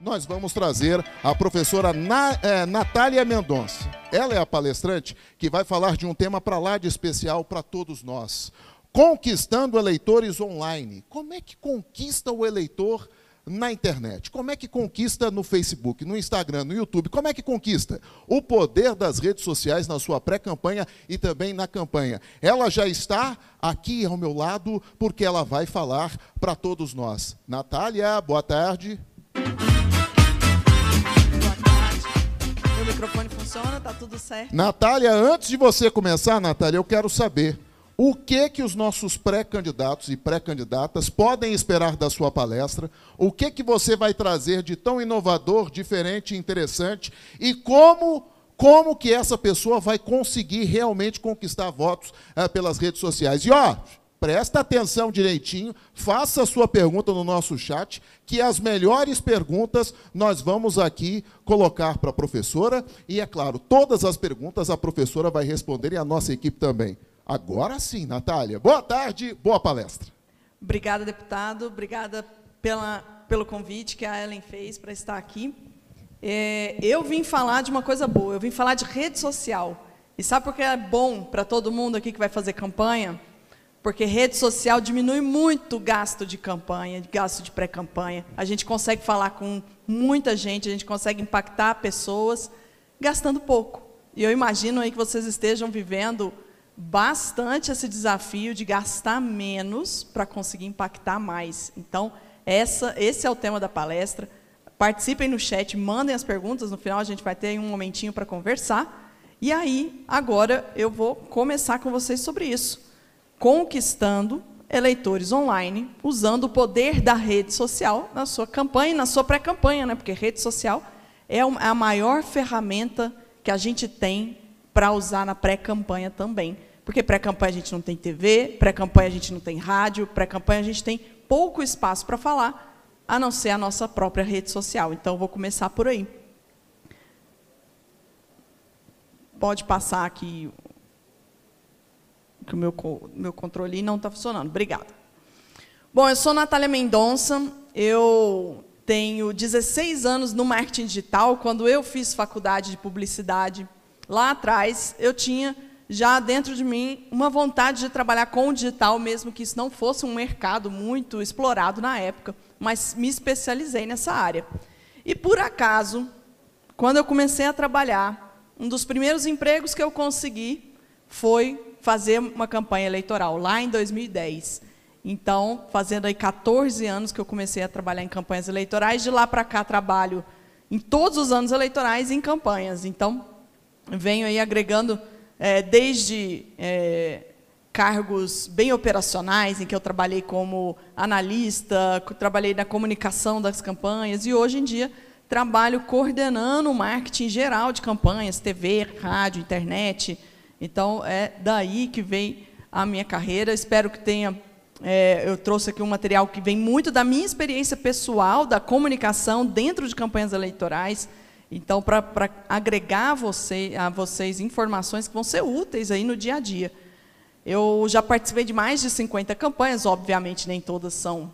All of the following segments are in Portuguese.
nós vamos trazer a professora Na, é, Natália Mendonça. Ela é a palestrante que vai falar de um tema para lá de especial para todos nós. Conquistando eleitores online. Como é que conquista o eleitor na internet? Como é que conquista no Facebook, no Instagram, no YouTube? Como é que conquista? O poder das redes sociais na sua pré-campanha e também na campanha. Ela já está aqui ao meu lado porque ela vai falar para todos nós. Natália, boa tarde. microfone funciona, tá tudo certo. Natália, antes de você começar, Natália, eu quero saber o que que os nossos pré-candidatos e pré-candidatas podem esperar da sua palestra, o que que você vai trazer de tão inovador, diferente, interessante e como como que essa pessoa vai conseguir realmente conquistar votos eh, pelas redes sociais. E ó, Presta atenção direitinho, faça a sua pergunta no nosso chat, que as melhores perguntas nós vamos aqui colocar para a professora. E, é claro, todas as perguntas a professora vai responder e a nossa equipe também. Agora sim, Natália. Boa tarde, boa palestra. Obrigada, deputado. Obrigada pela, pelo convite que a Ellen fez para estar aqui. É, eu vim falar de uma coisa boa, eu vim falar de rede social. E sabe por que é bom para todo mundo aqui que vai fazer campanha? Porque rede social diminui muito o gasto de campanha, gasto de pré-campanha. A gente consegue falar com muita gente, a gente consegue impactar pessoas gastando pouco. E eu imagino aí que vocês estejam vivendo bastante esse desafio de gastar menos para conseguir impactar mais. Então, essa, esse é o tema da palestra. Participem no chat, mandem as perguntas, no final a gente vai ter um momentinho para conversar. E aí, agora eu vou começar com vocês sobre isso conquistando eleitores online, usando o poder da rede social na sua campanha, na sua pré-campanha, né? porque rede social é, é a maior ferramenta que a gente tem para usar na pré-campanha também. Porque pré-campanha a gente não tem TV, pré-campanha a gente não tem rádio, pré-campanha a gente tem pouco espaço para falar, a não ser a nossa própria rede social. Então, vou começar por aí. Pode passar aqui que o meu, meu controle não está funcionando. Obrigada. Bom, eu sou Natália Mendonça, eu tenho 16 anos no marketing digital. Quando eu fiz faculdade de publicidade, lá atrás, eu tinha já dentro de mim uma vontade de trabalhar com o digital, mesmo que isso não fosse um mercado muito explorado na época, mas me especializei nessa área. E, por acaso, quando eu comecei a trabalhar, um dos primeiros empregos que eu consegui foi fazer uma campanha eleitoral, lá em 2010. Então, fazendo aí 14 anos que eu comecei a trabalhar em campanhas eleitorais, de lá para cá trabalho em todos os anos eleitorais em campanhas. Então, venho aí agregando é, desde é, cargos bem operacionais, em que eu trabalhei como analista, trabalhei na comunicação das campanhas, e hoje em dia trabalho coordenando o marketing geral de campanhas, TV, rádio, internet, então, é daí que vem a minha carreira. Espero que tenha. É, eu trouxe aqui um material que vem muito da minha experiência pessoal, da comunicação dentro de campanhas eleitorais. Então, para agregar você, a vocês informações que vão ser úteis aí no dia a dia. Eu já participei de mais de 50 campanhas, obviamente nem todas são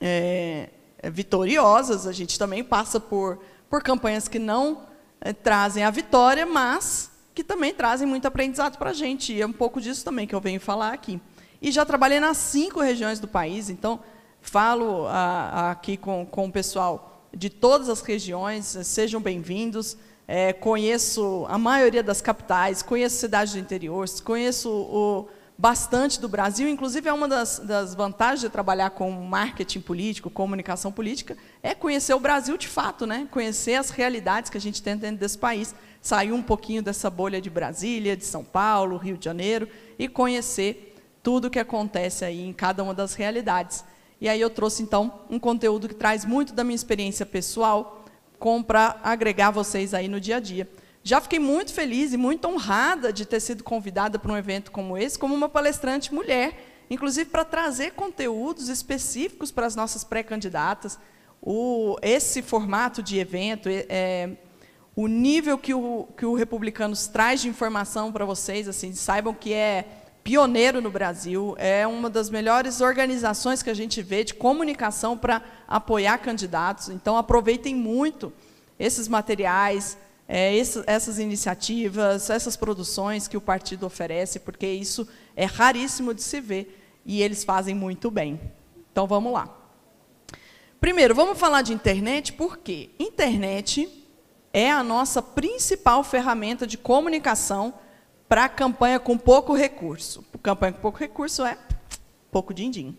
é, é, vitoriosas, a gente também passa por, por campanhas que não é, trazem a vitória, mas que também trazem muito aprendizado para a gente. E é um pouco disso também que eu venho falar aqui. E já trabalhei nas cinco regiões do país, então falo a, ah, a, aqui com, com o pessoal de todas as regiões, eh, sejam bem-vindos. É, conheço a maioria das capitais, conheço cidades do interior, conheço o, bastante do Brasil. Inclusive, é uma das, das, vantagens de trabalhar com marketing político, comunicação política, é conhecer o Brasil de fato, né? conhecer as realidades que a gente tem dentro desse país, sair um pouquinho dessa bolha de Brasília, de São Paulo, Rio de Janeiro, e conhecer tudo o que acontece aí em cada uma das realidades. E aí eu trouxe, então, um conteúdo que traz muito da minha experiência pessoal para agregar vocês aí no dia a dia. Já fiquei muito feliz e muito honrada de ter sido convidada para um evento como esse, como uma palestrante mulher, inclusive para trazer conteúdos específicos para as nossas pré-candidatas. Esse formato de evento, é, é, o nível que o, que o Republicanos traz de informação para vocês, assim, saibam que é pioneiro no Brasil, é uma das melhores organizações que a gente vê de comunicação para apoiar candidatos. Então, aproveitem muito esses materiais, é, essas iniciativas, essas produções que o partido oferece, porque isso é raríssimo de se ver e eles fazem muito bem. Então vamos lá. Primeiro, vamos falar de internet, porque internet é a nossa principal ferramenta de comunicação para a campanha com pouco recurso. Campanha com pouco recurso é pouco din-din.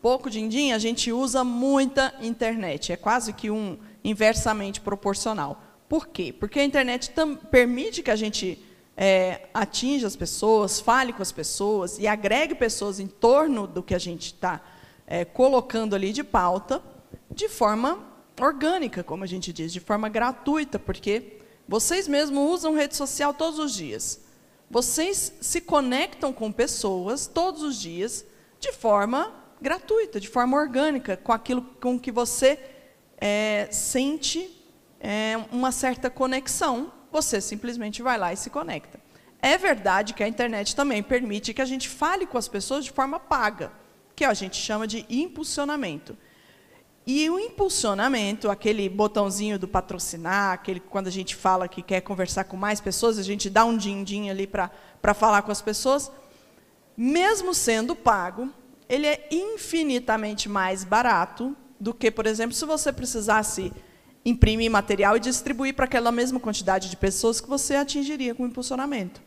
Pouco din-din, a gente usa muita internet, é quase que um inversamente proporcional. Por quê? Porque a internet permite que a gente é, atinja as pessoas, fale com as pessoas e agregue pessoas em torno do que a gente está é, colocando ali de pauta, de forma orgânica, como a gente diz, de forma gratuita, porque vocês mesmos usam rede social todos os dias. Vocês se conectam com pessoas todos os dias de forma gratuita, de forma orgânica, com aquilo com que você é, sente é, uma certa conexão, você simplesmente vai lá e se conecta. É verdade que a internet também permite que a gente fale com as pessoas de forma paga, que a gente chama de impulsionamento. E o impulsionamento, aquele botãozinho do patrocinar, aquele quando a gente fala que quer conversar com mais pessoas, a gente dá um din-din ali para falar com as pessoas, mesmo sendo pago, ele é infinitamente mais barato do que, por exemplo, se você precisasse imprime material e distribui para aquela mesma quantidade de pessoas que você atingiria com o impulsionamento.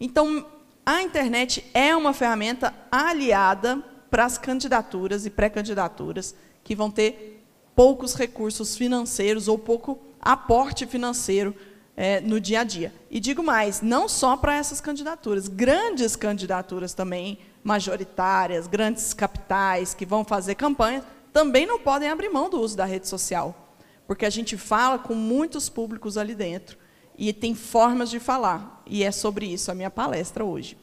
Então, a internet é uma ferramenta aliada para as candidaturas e pré-candidaturas que vão ter poucos recursos financeiros ou pouco aporte financeiro é, no dia a dia. E digo mais, não só para essas candidaturas, grandes candidaturas também, majoritárias, grandes capitais que vão fazer campanha, também não podem abrir mão do uso da rede social porque a gente fala com muitos públicos ali dentro e tem formas de falar, e é sobre isso a minha palestra hoje.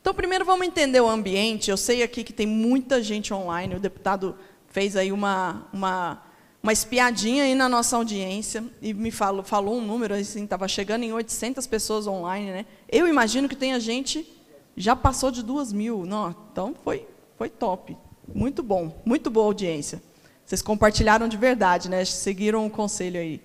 Então, primeiro vamos entender o ambiente. Eu sei aqui que tem muita gente online, o deputado fez aí uma, uma, uma espiadinha aí na nossa audiência e me falou, falou um número, assim, estava chegando em 800 pessoas online. Né? Eu imagino que tem a gente, já passou de 2 mil. Não, então, foi, foi top. Muito bom, muito boa audiência. Vocês compartilharam de verdade, né? Seguiram o conselho aí.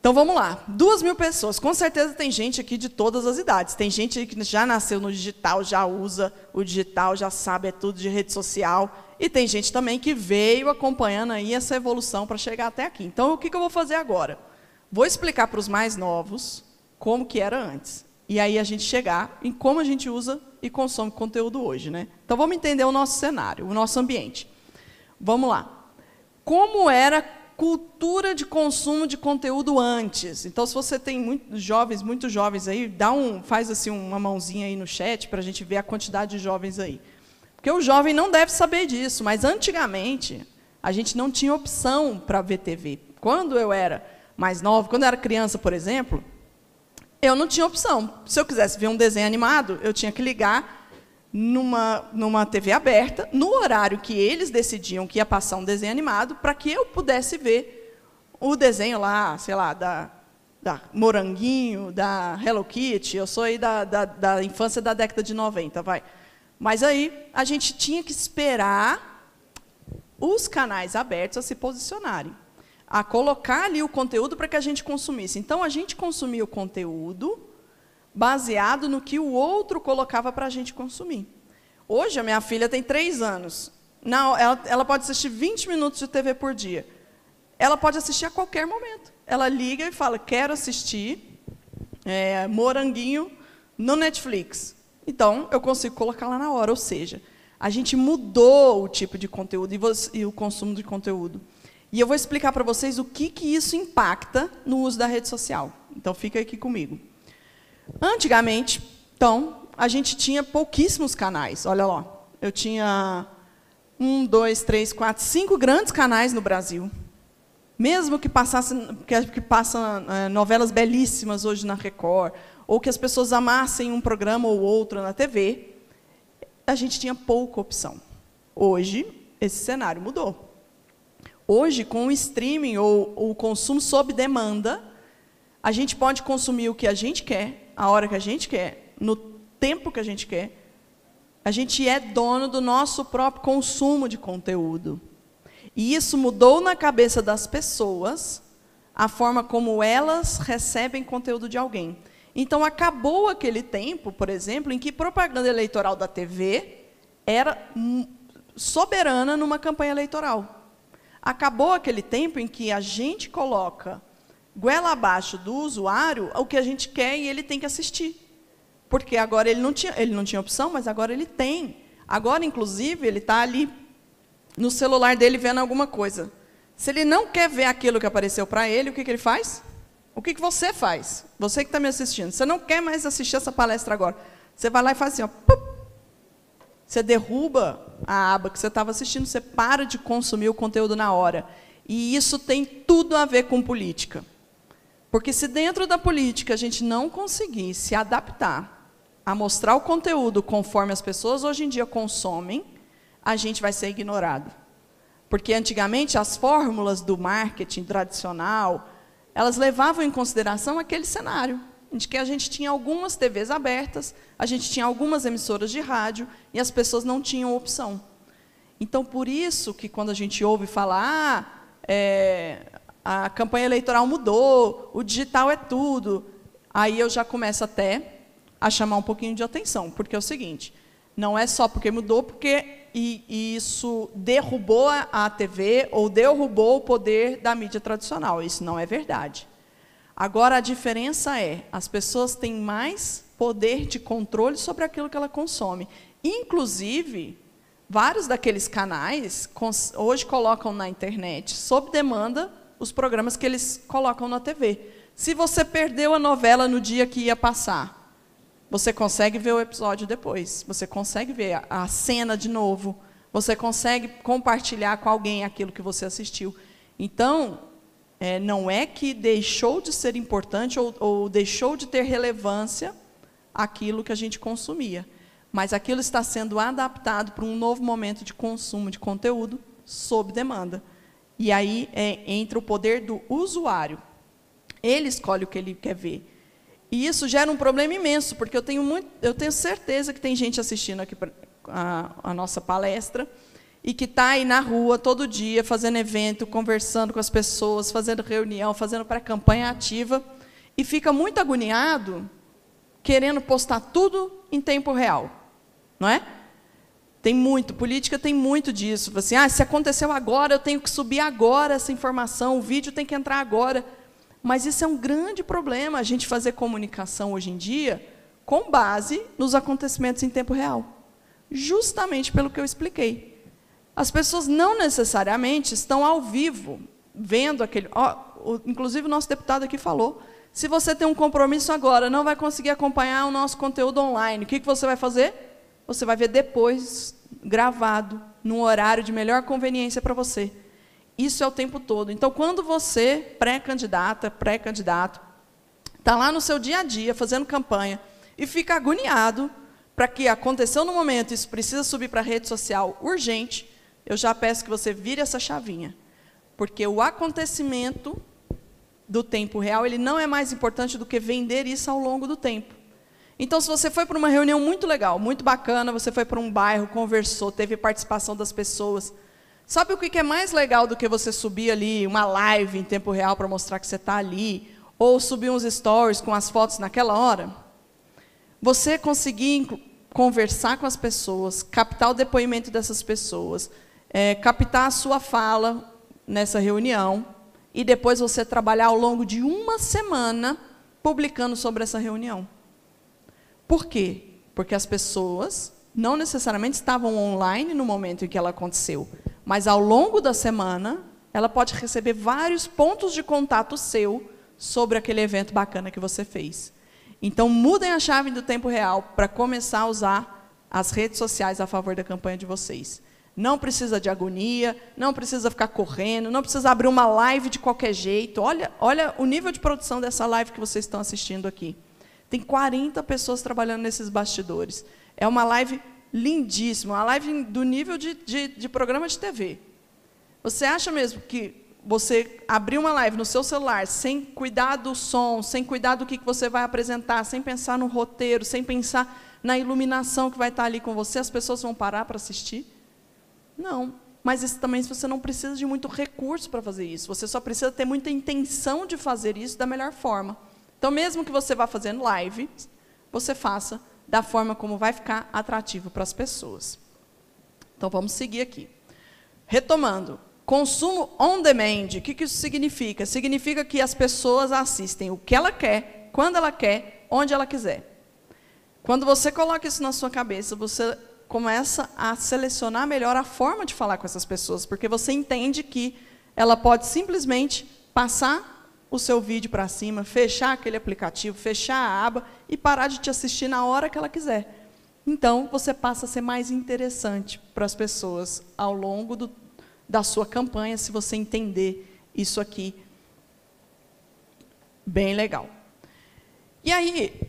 Então vamos lá. Duas mil pessoas. Com certeza tem gente aqui de todas as idades. Tem gente aí que já nasceu no digital, já usa o digital, já sabe é tudo de rede social. E tem gente também que veio acompanhando aí essa evolução para chegar até aqui. Então o que, que eu vou fazer agora? Vou explicar para os mais novos como que era antes. E aí a gente chegar em como a gente usa e consome conteúdo hoje, né? Então vamos entender o nosso cenário, o nosso ambiente. Vamos lá como era cultura de consumo de conteúdo antes. Então, se você tem muitos jovens, muito jovens aí, dá um, faz assim uma mãozinha aí no chat para a gente ver a quantidade de jovens aí. Porque o jovem não deve saber disso, mas antigamente a gente não tinha opção para ver TV. Quando eu era mais nova, quando eu era criança, por exemplo, eu não tinha opção. Se eu quisesse ver um desenho animado, eu tinha que ligar numa, numa TV aberta, no horário que eles decidiam que ia passar um desenho animado, para que eu pudesse ver o desenho lá, sei lá, da, da Moranguinho, da Hello Kitty, eu sou aí da, da, da infância da década de 90, vai. Mas aí a gente tinha que esperar os canais abertos a se posicionarem, a colocar ali o conteúdo para que a gente consumisse. Então a gente consumia o conteúdo, baseado no que o outro colocava para a gente consumir. Hoje, a minha filha tem três anos. Não, ela, ela pode assistir 20 minutos de TV por dia. Ela pode assistir a qualquer momento. Ela liga e fala: Quero assistir é, Moranguinho no Netflix. Então, eu consigo colocar lá na hora. Ou seja, a gente mudou o tipo de conteúdo e, você, e o consumo de conteúdo. E eu vou explicar para vocês o que, que isso impacta no uso da rede social. Então, fica aqui comigo. Antigamente, então, a gente tinha pouquíssimos canais. Olha lá, eu tinha um, dois, três, quatro, cinco grandes canais no Brasil. Mesmo que passasse, que, que passam é, novelas belíssimas hoje na Record, ou que as pessoas amassem um programa ou outro na TV, a gente tinha pouca opção. Hoje, esse cenário mudou. Hoje, com o streaming ou o consumo sob demanda, a gente pode consumir o que a gente quer, a hora que a gente quer, no tempo que a gente quer. A gente é dono do nosso próprio consumo de conteúdo. E isso mudou na cabeça das pessoas a forma como elas recebem conteúdo de alguém. Então acabou aquele tempo, por exemplo, em que propaganda eleitoral da TV era hum, soberana numa campanha eleitoral. Acabou aquele tempo em que a gente coloca goela abaixo do usuário é o que a gente quer e ele tem que assistir. Porque agora ele não tinha, ele não tinha opção, mas agora ele tem. Agora, inclusive, ele está ali no celular dele vendo alguma coisa. Se ele não quer ver aquilo que apareceu para ele, o que, que ele faz? O que, que você faz? Você que está me assistindo. Você não quer mais assistir essa palestra agora. Você vai lá e faz assim, ó, você derruba a aba que você estava assistindo, você para de consumir o conteúdo na hora. E isso tem tudo a ver com política. Porque se dentro da política a gente não conseguir se adaptar a mostrar o conteúdo conforme as pessoas hoje em dia consomem, a gente vai ser ignorado. Porque antigamente as fórmulas do marketing tradicional, elas levavam em consideração aquele cenário, de que a gente tinha algumas TVs abertas, a gente tinha algumas emissoras de rádio e as pessoas não tinham opção. Então, por isso que quando a gente ouve falar, ah, é, a campanha eleitoral mudou, o digital é tudo. Aí eu já começo até a chamar um pouquinho de atenção, porque é o seguinte, não é só porque mudou, porque e, isso derrubou a TV ou derrubou o poder da mídia tradicional. Isso não é verdade. Agora, a diferença é, as pessoas têm mais poder de controle sobre aquilo que ela consome. Inclusive, vários daqueles canais hoje colocam na internet, sob demanda, os programas que eles colocam na TV. Se você perdeu a novela no dia que ia passar, você consegue ver o episódio depois, você consegue ver a, cena de novo, você consegue compartilhar com alguém aquilo que você assistiu. Então, é, não é que deixou de ser importante ou, ou deixou de ter relevância aquilo que a gente consumia, mas aquilo está sendo adaptado para um novo momento de consumo de conteúdo sob demanda. E aí é, entra o poder do usuário. Ele escolhe o que ele quer ver. E isso gera um problema imenso, porque eu tenho, muito, eu tenho certeza que tem gente assistindo aqui pra, a, a nossa palestra e que está aí na rua todo dia, fazendo evento, conversando com as pessoas, fazendo reunião, fazendo pré-campanha ativa, e fica muito agoniado querendo postar tudo em tempo real. Não é? Tem muito, política tem muito disso. Assim, ah, se aconteceu agora, eu tenho que subir agora essa informação, o vídeo tem que entrar agora. Mas isso é um grande problema, a gente fazer comunicação hoje em dia com base nos acontecimentos em tempo real. Justamente pelo que eu expliquei. As pessoas não necessariamente estão ao vivo, vendo aquele. Ó, o, inclusive, o nosso deputado aqui falou: se você tem um compromisso agora, não vai conseguir acompanhar o nosso conteúdo online, o que, que você vai fazer? você vai ver depois gravado num horário de melhor conveniência para você. Isso é o tempo todo. Então, quando você, pré-candidata, pré-candidato, está lá no seu dia a dia fazendo campanha e fica agoniado para que aconteceu no momento, isso precisa subir para a rede social urgente, eu já peço que você vire essa chavinha. Porque o acontecimento do tempo real, ele não é mais importante do que vender isso ao longo do tempo. Então, se você foi para uma reunião muito legal, muito bacana, você foi para um bairro, conversou, teve participação das pessoas. Sabe o que é mais legal do que você subir ali uma live em tempo real para mostrar que você está ali? Ou subir uns stories com as fotos naquela hora? Você conseguir conversar com as pessoas, captar o depoimento dessas pessoas, é, captar a sua fala nessa reunião, e depois você trabalhar ao longo de uma semana publicando sobre essa reunião. Por quê? Porque as pessoas não necessariamente estavam online no momento em que ela aconteceu, mas ao longo da semana ela pode receber vários pontos de contato seu sobre aquele evento bacana que você fez. Então mudem a chave do tempo real para começar a usar as redes sociais a favor da campanha de vocês. Não precisa de agonia, não precisa ficar correndo, não precisa abrir uma live de qualquer jeito. Olha, olha o nível de produção dessa live que vocês estão assistindo aqui. Tem 40 pessoas trabalhando nesses bastidores. É uma live lindíssima, uma live do nível de, de, de programa de TV. Você acha mesmo que você abrir uma live no seu celular sem cuidar do som, sem cuidar do que você vai apresentar, sem pensar no roteiro, sem pensar na iluminação que vai estar ali com você, as pessoas vão parar para assistir? Não. Mas isso também você não precisa de muito recurso para fazer isso. Você só precisa ter muita intenção de fazer isso da melhor forma. Então, mesmo que você vá fazendo live, você faça da forma como vai ficar atrativo para as pessoas. Então, vamos seguir aqui. Retomando, consumo on demand, o que, que isso significa? Significa que as pessoas assistem o que ela quer, quando ela quer, onde ela quiser. Quando você coloca isso na sua cabeça, você começa a selecionar melhor a forma de falar com essas pessoas, porque você entende que ela pode simplesmente passar o seu vídeo para cima, fechar aquele aplicativo, fechar a aba e parar de te assistir na hora que ela quiser. Então, você passa a ser mais interessante para as pessoas ao longo do, da sua campanha, se você entender isso aqui. Bem legal. E aí,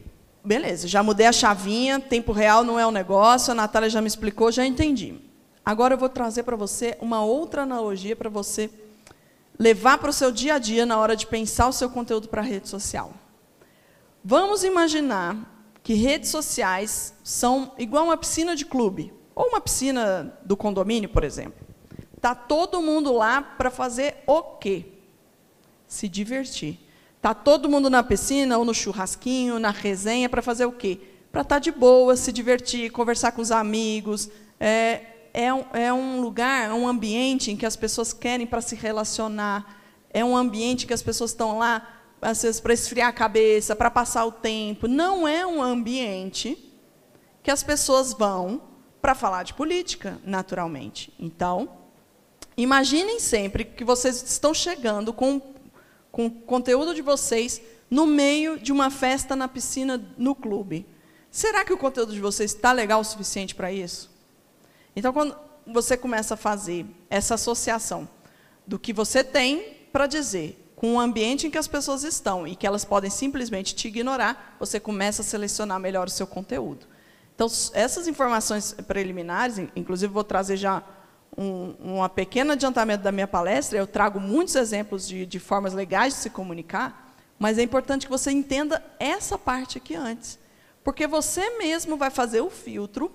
beleza, já mudei a chavinha, tempo real não é um negócio, a Natália já me explicou, já entendi. Agora eu vou trazer para você uma outra analogia para você levar para o seu dia a dia na hora de pensar o seu conteúdo para a rede social. Vamos imaginar que redes sociais são igual uma piscina de clube, ou uma piscina do condomínio, por exemplo. Está todo mundo lá para fazer o quê? Se divertir. Está todo mundo na piscina, ou no churrasquinho, na resenha, para fazer o quê? Para estar tá de boa, se divertir, conversar com os amigos, é, é um, é um lugar, é um ambiente em que as pessoas querem para se relacionar. É um ambiente que as pessoas estão lá às vezes para esfriar a cabeça, para passar o tempo. Não é um ambiente que as pessoas vão para falar de política, naturalmente. Então, imaginem sempre que vocês estão chegando com, com o conteúdo de vocês no meio de uma festa na piscina no clube. Será que o conteúdo de vocês está legal o suficiente para isso? Então, quando você começa a fazer essa associação do que você tem para dizer com o ambiente em que as pessoas estão e que elas podem simplesmente te ignorar, você começa a selecionar melhor o seu conteúdo. Então, essas informações preliminares, inclusive vou trazer já um, um pequeno adiantamento da minha palestra, eu trago muitos exemplos de, de formas legais de se comunicar, mas é importante que você entenda essa parte aqui antes. Porque você mesmo vai fazer o filtro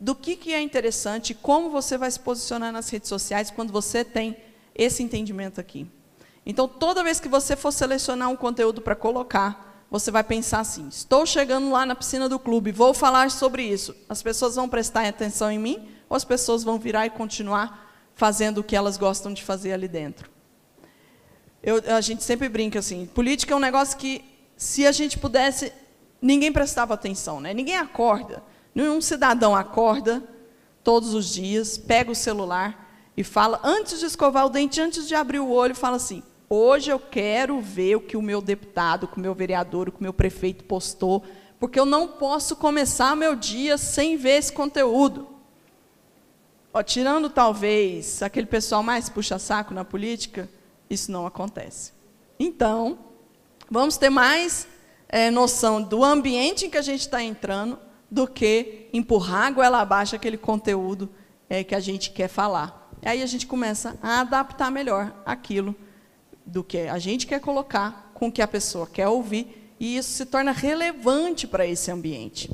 do que, que é interessante, como você vai se posicionar nas redes sociais quando você tem esse entendimento aqui. Então, toda vez que você for selecionar um conteúdo para colocar, você vai pensar assim: estou chegando lá na piscina do clube, vou falar sobre isso. As pessoas vão prestar atenção em mim ou as pessoas vão virar e continuar fazendo o que elas gostam de fazer ali dentro? Eu, a gente sempre brinca assim: política é um negócio que, se a gente pudesse, ninguém prestava atenção, né? ninguém acorda. Nenhum cidadão acorda todos os dias, pega o celular e fala, antes de escovar o dente, antes de abrir o olho, fala assim: hoje eu quero ver o que o meu deputado, o que o meu vereador, o que o meu prefeito postou, porque eu não posso começar meu dia sem ver esse conteúdo. Ó, tirando talvez aquele pessoal mais puxa-saco na política, isso não acontece. Então, vamos ter mais é, noção do ambiente em que a gente está entrando, do que empurrar a goela abaixo aquele conteúdo é, que a gente quer falar. E aí a gente começa a adaptar melhor aquilo do que a gente quer colocar com o que a pessoa quer ouvir, e isso se torna relevante para esse ambiente.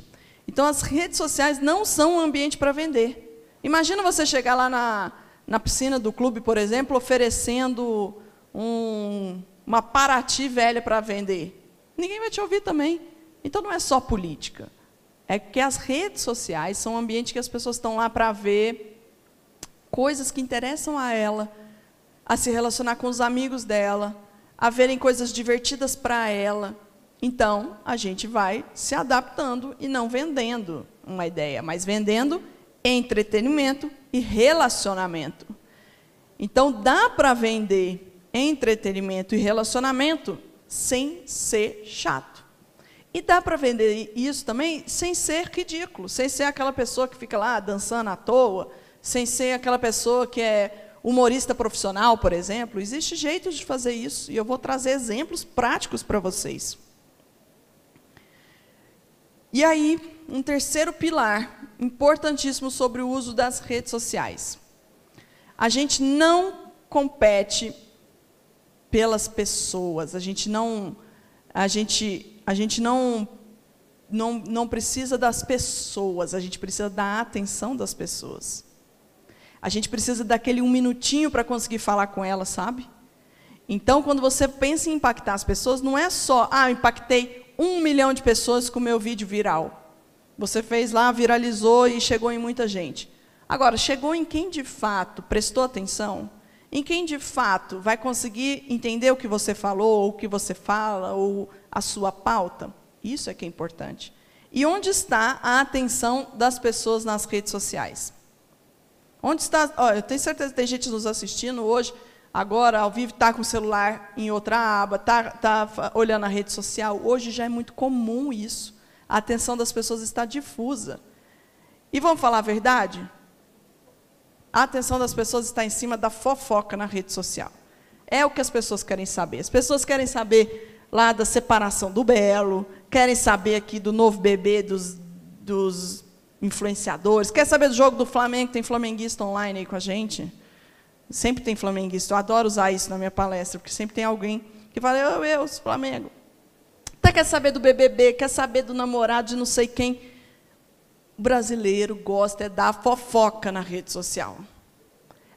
Então, as redes sociais não são um ambiente para vender. Imagina você chegar lá na, na piscina do clube, por exemplo, oferecendo um, uma parati velha para vender. Ninguém vai te ouvir também. Então, não é só política é que as redes sociais são um ambiente que as pessoas estão lá para ver coisas que interessam a ela, a se relacionar com os amigos dela, a verem coisas divertidas para ela. Então, a gente vai se adaptando e não vendendo uma ideia, mas vendendo entretenimento e relacionamento. Então, dá para vender entretenimento e relacionamento sem ser chato. E dá para vender isso também sem ser ridículo, sem ser aquela pessoa que fica lá dançando à toa, sem ser aquela pessoa que é humorista profissional, por exemplo. Existe jeito de fazer isso e eu vou trazer exemplos práticos para vocês. E aí, um terceiro pilar importantíssimo sobre o uso das redes sociais. A gente não compete pelas pessoas, a gente não a gente a gente não, não, não precisa das pessoas, a gente precisa da atenção das pessoas. A gente precisa daquele um minutinho para conseguir falar com elas, sabe? Então, quando você pensa em impactar as pessoas, não é só, ah, impactei um milhão de pessoas com o meu vídeo viral. Você fez lá, viralizou e chegou em muita gente. Agora, chegou em quem de fato prestou atenção? Em quem de fato vai conseguir entender o que você falou, ou o que você fala, ou a sua pauta. Isso é que é importante. E onde está a atenção das pessoas nas redes sociais? Onde está? eu tenho certeza que tem gente nos assistindo hoje, agora ao vivo, está com o celular em outra aba, está tá, tá olhando a rede social. Hoje já é muito comum isso. A atenção das pessoas está difusa. E vamos falar a verdade? A atenção das pessoas está em cima da fofoca na rede social. É o que as pessoas querem saber. As pessoas querem saber lá da separação do Belo, querem saber aqui do novo bebê dos, dos influenciadores, quer saber do jogo do Flamengo, tem flamenguista online aí com a gente? Sempre tem flamenguista, eu adoro usar isso na minha palestra, porque sempre tem alguém que fala, eu, eu, Flamengo. Até quer saber do BBB, quer saber do namorado de não sei quem. O brasileiro gosta é da fofoca na rede social.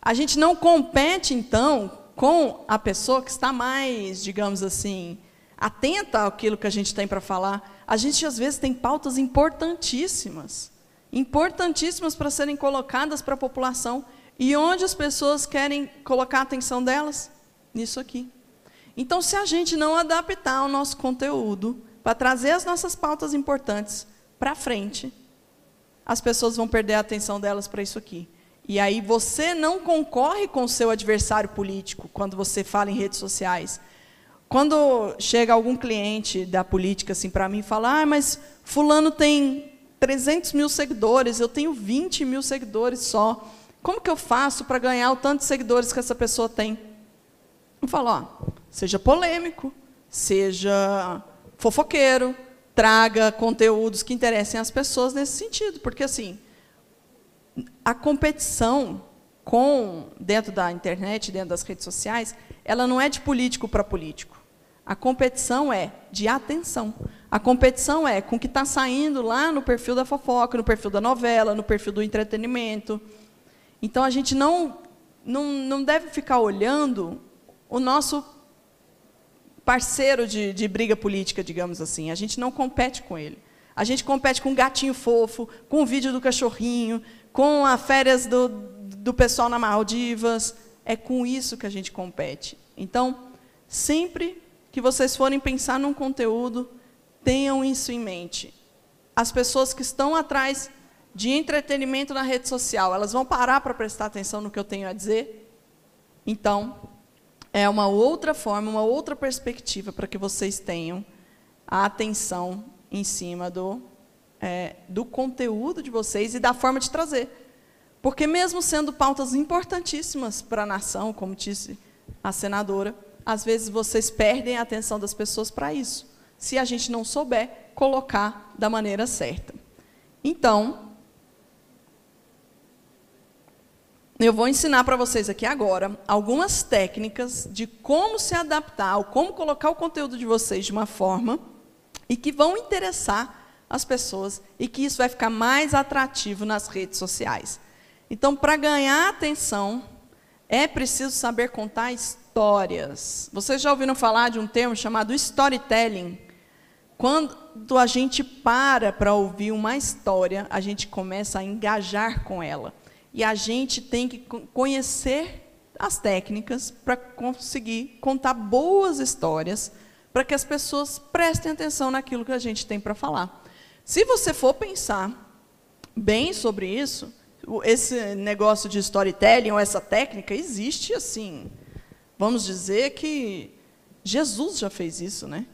A gente não compete, então, com a pessoa que está mais, digamos assim, atenta àquilo que a gente tem para falar. A gente, às vezes, tem pautas importantíssimas importantíssimas para serem colocadas para a população. E onde as pessoas querem colocar a atenção delas? Nisso aqui. Então, se a gente não adaptar o nosso conteúdo para trazer as nossas pautas importantes para frente, as pessoas vão perder a atenção delas para isso aqui. E aí você não concorre com o seu adversário político quando você fala em redes sociais. Quando chega algum cliente da política assim para mim e fala, ah, mas fulano tem 300 mil seguidores, eu tenho 20 mil seguidores só. Como que eu faço para ganhar o tanto de seguidores que essa pessoa tem? Eu falo, ó, seja polêmico, seja fofoqueiro, traga conteúdos que interessem às pessoas nesse sentido, porque assim, a competição com dentro da internet, dentro das redes sociais, ela não é de político para político. A competição é de atenção. A competição é com o que está saindo lá no perfil da fofoca, no perfil da novela, no perfil do entretenimento. Então a gente não, não, não deve ficar olhando o nosso parceiro de, de briga política, digamos assim. A gente não compete com ele. A gente compete com o gatinho fofo, com o vídeo do cachorrinho, com as férias do, do pessoal na Maldivas. É com isso que a gente compete. Então, sempre que vocês forem pensar num conteúdo, tenham isso em mente. As pessoas que estão atrás de entretenimento na rede social, elas vão parar para prestar atenção no que eu tenho a dizer? Então, é uma outra forma, uma outra perspectiva para que vocês tenham a atenção em cima do, é, do conteúdo de vocês e da forma de trazer. Porque, mesmo sendo pautas importantíssimas para a nação, como disse a senadora, às vezes vocês perdem a atenção das pessoas para isso, se a gente não souber colocar da maneira certa. Então, eu vou ensinar para vocês aqui agora algumas técnicas de como se adaptar, ou como colocar o conteúdo de vocês de uma forma e que vão interessar as pessoas e que isso vai ficar mais atrativo nas redes sociais. Então, para ganhar atenção, é preciso saber contar histórias. Vocês já ouviram falar de um termo chamado storytelling? Quando a gente para para ouvir uma história, a gente começa a engajar com ela. E a gente tem que conhecer as técnicas para conseguir contar boas histórias, para que as pessoas prestem atenção naquilo que a gente tem para falar. Se você for pensar bem sobre isso, esse negócio de storytelling ou essa técnica existe assim. Vamos dizer que Jesus já fez isso, né?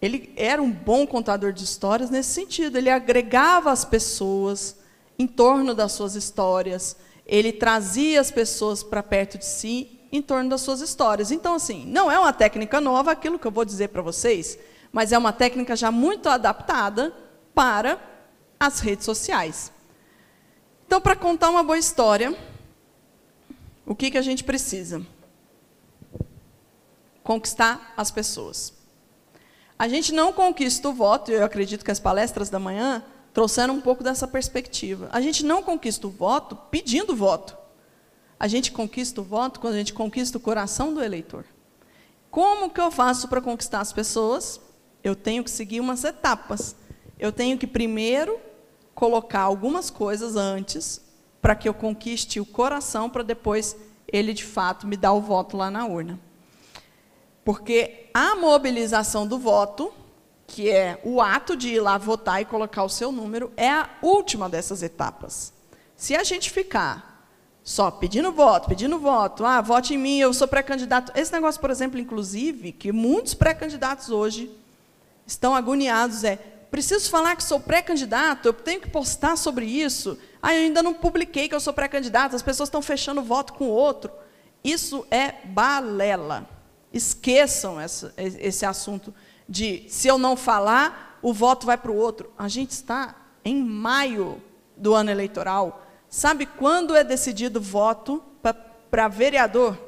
Ele era um bom contador de histórias nesse sentido. Ele agregava as pessoas em torno das suas histórias. Ele trazia as pessoas para perto de si em torno das suas histórias. Então, assim, não é uma técnica nova aquilo que eu vou dizer para vocês, mas é uma técnica já muito adaptada para as redes sociais. Então, para contar uma boa história, o que, que a gente precisa? Conquistar as pessoas. A gente não conquista o voto, e eu acredito que as palestras da manhã trouxeram um pouco dessa perspectiva. A gente não conquista o voto pedindo voto. A gente conquista o voto quando a gente conquista o coração do eleitor. Como que eu faço para conquistar as pessoas? Eu tenho que seguir umas etapas. Eu tenho que primeiro colocar algumas coisas antes para que eu conquiste o coração para depois ele de fato me dar o voto lá na urna. Porque a mobilização do voto, que é o ato de ir lá votar e colocar o seu número, é a última dessas etapas. Se a gente ficar só pedindo voto, pedindo voto, ah, vote em mim, eu sou pré-candidato. Esse negócio, por exemplo, inclusive, que muitos pré-candidatos hoje estão agoniados é preciso falar que sou pré-candidato, eu tenho que postar sobre isso. Ah, eu ainda não publiquei que eu sou pré-candidato, as pessoas estão fechando voto com o outro. Isso é balela. Esqueçam essa, esse assunto de se eu não falar, o voto vai para o outro. A gente está em maio do ano eleitoral. Sabe quando é decidido voto para vereador?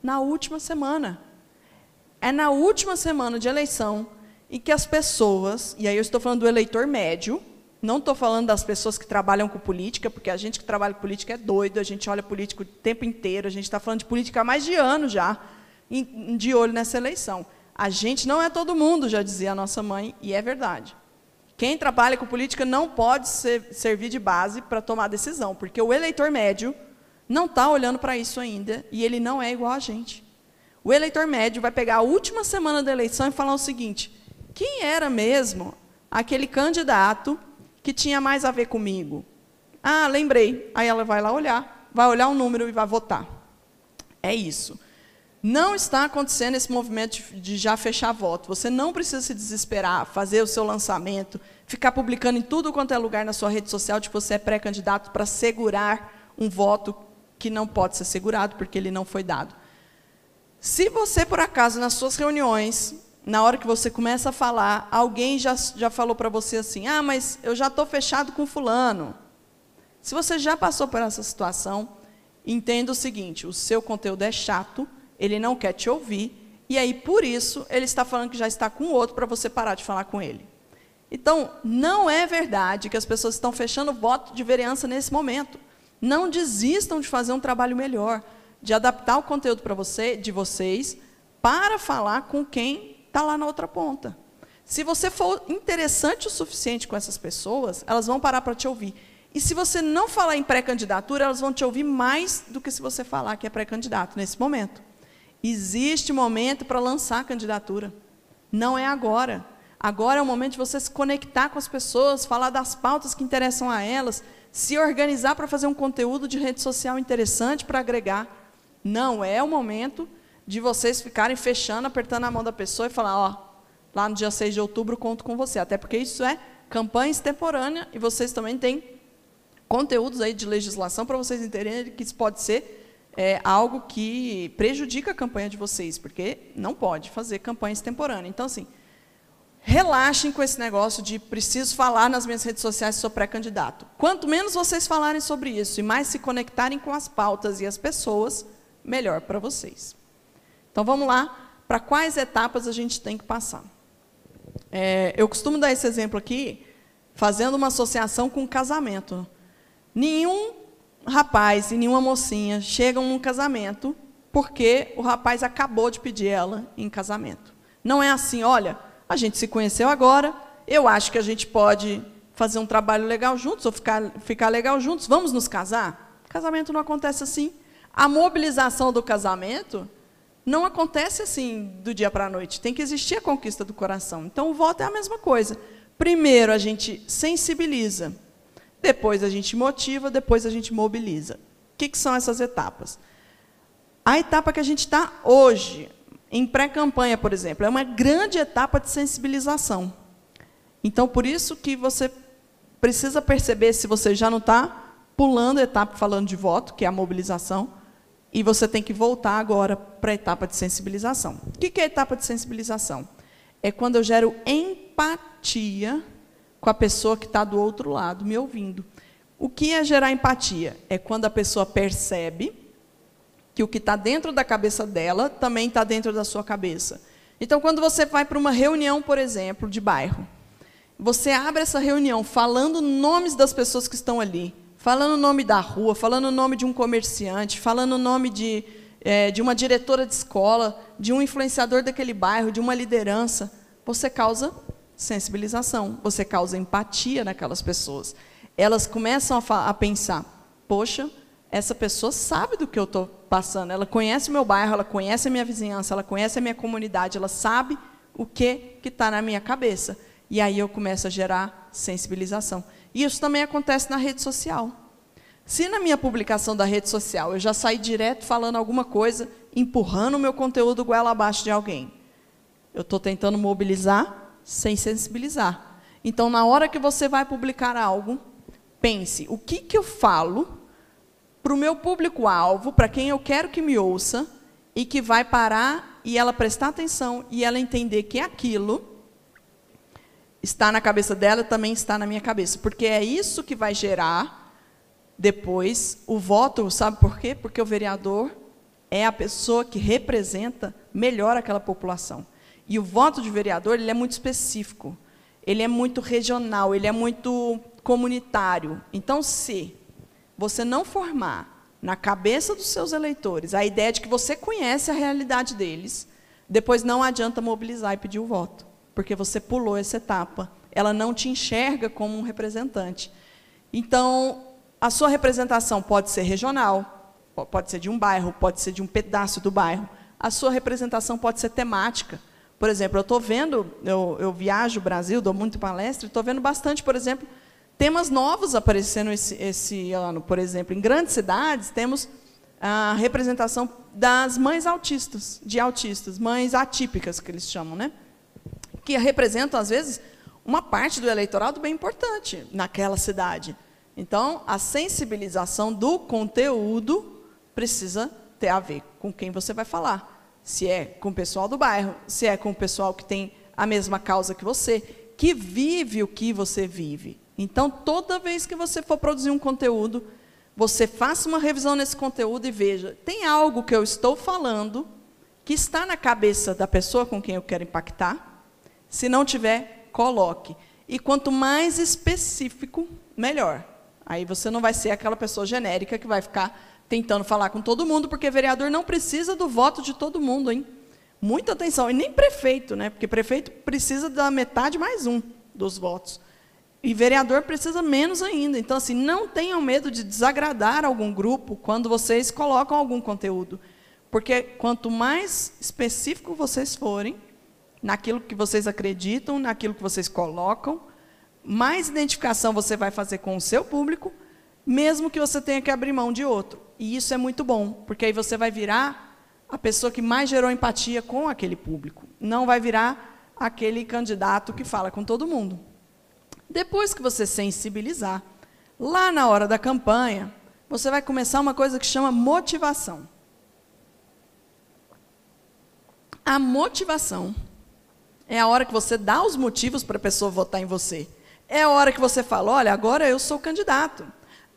Na última semana. É na última semana de eleição e que as pessoas, e aí eu estou falando do eleitor médio, não estou falando das pessoas que trabalham com política, porque a gente que trabalha com política é doido, a gente olha político o tempo inteiro, a gente está falando de política há mais de ano já, de olho nessa eleição. A gente não é todo mundo, já dizia a nossa mãe, e é verdade. Quem trabalha com política não pode ser, servir de base para tomar decisão, porque o eleitor médio não está olhando para isso ainda e ele não é igual a gente. O eleitor médio vai pegar a última semana da eleição e falar o seguinte: quem era mesmo aquele candidato que tinha mais a ver comigo. Ah, lembrei. Aí ela vai lá olhar, vai olhar o número e vai votar. É isso. Não está acontecendo esse movimento de já fechar voto. Você não precisa se desesperar, fazer o seu lançamento, ficar publicando em tudo quanto é lugar na sua rede social de que você é pré-candidato para segurar um voto que não pode ser segurado porque ele não foi dado. Se você, por acaso, nas suas reuniões, na hora que você começa a falar, alguém já, já falou para você assim: ah, mas eu já estou fechado com Fulano. Se você já passou por essa situação, entenda o seguinte: o seu conteúdo é chato, ele não quer te ouvir, e aí por isso ele está falando que já está com outro para você parar de falar com ele. Então, não é verdade que as pessoas estão fechando voto de vereança nesse momento. Não desistam de fazer um trabalho melhor, de adaptar o conteúdo para você, de vocês, para falar com quem está lá na outra ponta. Se você for interessante o suficiente com essas pessoas, elas vão parar para te ouvir. E se você não falar em pré-candidatura, elas vão te ouvir mais do que se você falar que é pré-candidato nesse momento. Existe momento para lançar a candidatura. Não é agora. Agora é o momento de você se conectar com as pessoas, falar das pautas que interessam a elas, se organizar para fazer um conteúdo de rede social interessante para agregar. Não é o momento de vocês ficarem fechando, apertando a mão da pessoa e falar, ó, lá no dia 6 de outubro conto com você. Até porque isso é campanha extemporânea e vocês também têm conteúdos aí de legislação para vocês entenderem que isso pode ser é, algo que prejudica a campanha de vocês, porque não pode fazer campanha extemporânea. Então, assim, relaxem com esse negócio de preciso falar nas minhas redes sociais sou pré-candidato. Quanto menos vocês falarem sobre isso e mais se conectarem com as pautas e as pessoas, melhor para vocês. Então vamos lá para quais etapas a gente tem que passar. É, eu costumo dar esse exemplo aqui, fazendo uma associação com casamento. Nenhum rapaz e nenhuma mocinha chegam num casamento porque o rapaz acabou de pedir ela em casamento. Não é assim, olha, a gente se conheceu agora, eu acho que a gente pode fazer um trabalho legal juntos, ou ficar, ficar legal juntos, vamos nos casar? Casamento não acontece assim. A mobilização do casamento não acontece assim do dia para a noite. Tem que existir a conquista do coração. Então, o voto é a mesma coisa. Primeiro a gente sensibiliza, depois a gente motiva, depois a gente mobiliza. O que, que são essas etapas? A etapa que a gente está hoje, em pré-campanha, por exemplo, é uma grande etapa de sensibilização. Então, por isso que você precisa perceber se você já não está pulando a etapa falando de voto, que é a mobilização, e você tem que voltar agora para a etapa de sensibilização. O que é a etapa de sensibilização? É quando eu gero empatia com a pessoa que está do outro lado, me ouvindo. O que é gerar empatia? É quando a pessoa percebe que o que está dentro da cabeça dela também está dentro da sua cabeça. Então, quando você vai para uma reunião, por exemplo, de bairro, você abre essa reunião falando nomes das pessoas que estão ali falando o nome da rua, falando o nome de um comerciante, falando o nome de, é, de uma diretora de escola, de um influenciador daquele bairro, de uma liderança, você causa sensibilização, você causa empatia naquelas pessoas. Elas começam a, a pensar: poxa, essa pessoa sabe do que eu estou passando, ela conhece o meu bairro, ela conhece a minha vizinhança, ela conhece a minha comunidade, ela sabe o que está na minha cabeça. E aí eu começo a gerar sensibilização. E isso também acontece na rede social. Se na minha publicação da rede social eu já saí direto falando alguma coisa, empurrando o meu conteúdo goela abaixo de alguém, eu estou tentando mobilizar sem sensibilizar. Então, na hora que você vai publicar algo, pense: o que, que eu falo para o meu público-alvo, para quem eu quero que me ouça, e que vai parar e ela prestar atenção e ela entender que é aquilo está na cabeça dela também está na minha cabeça, porque é isso que vai gerar depois o voto, sabe por quê? Porque o vereador é a pessoa que representa melhor aquela população. E o voto de vereador, ele é muito específico. Ele é muito regional, ele é muito comunitário. Então, se você não formar na cabeça dos seus eleitores a ideia de que você conhece a realidade deles, depois não adianta mobilizar e pedir o voto porque você pulou essa etapa. Ela não te enxerga como um representante. Então, a sua representação pode ser regional, pode ser de um bairro, pode ser de um pedaço do bairro. A sua representação pode ser temática. Por exemplo, eu estou vendo, eu, eu viajo o Brasil, dou muito palestra, estou vendo bastante, por exemplo, temas novos aparecendo esse, esse, ano. Por exemplo, em grandes cidades, temos a representação das mães autistas, de autistas, mães atípicas, que eles chamam, né? que representam, às vezes, uma parte do eleitorado bem importante naquela cidade. Então, a sensibilização do conteúdo precisa ter a ver com quem você vai falar. Se é com o pessoal do bairro, se é com o pessoal que tem a mesma causa que você, que vive o que você vive. Então, toda vez que você for produzir um conteúdo, você faça uma revisão nesse conteúdo e veja: tem algo que eu estou falando que está na cabeça da pessoa com quem eu quero impactar? Se não tiver, coloque. E quanto mais específico, melhor. Aí você não vai ser aquela pessoa genérica que vai ficar tentando falar com todo mundo, porque vereador não precisa do voto de todo mundo, hein? Muita atenção. E nem prefeito, né? Porque prefeito precisa da metade mais um dos votos. E vereador precisa menos ainda. Então, assim, não tenham medo de desagradar algum grupo quando vocês colocam algum conteúdo. Porque quanto mais específico vocês forem, naquilo que vocês acreditam, naquilo que vocês colocam. Mais identificação você vai fazer com o seu público, mesmo que você tenha que abrir mão de outro. E isso é muito bom, porque aí você vai virar a pessoa que mais gerou empatia com aquele público. Não vai virar aquele candidato que fala com todo mundo. Depois que você sensibilizar, lá na hora da campanha, você vai começar uma coisa que chama motivação. A motivação é a hora que você dá os motivos para a pessoa votar em você. É a hora que você fala: olha, agora eu sou candidato.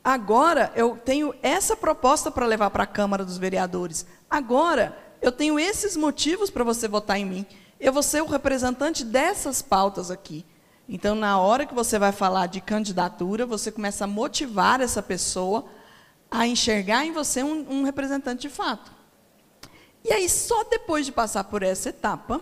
Agora eu tenho essa proposta para levar para a Câmara dos Vereadores. Agora eu tenho esses motivos para você votar em mim. Eu vou ser o representante dessas pautas aqui. Então, na hora que você vai falar de candidatura, você começa a motivar essa pessoa a enxergar em você um, um representante de fato. E aí, só depois de passar por essa etapa,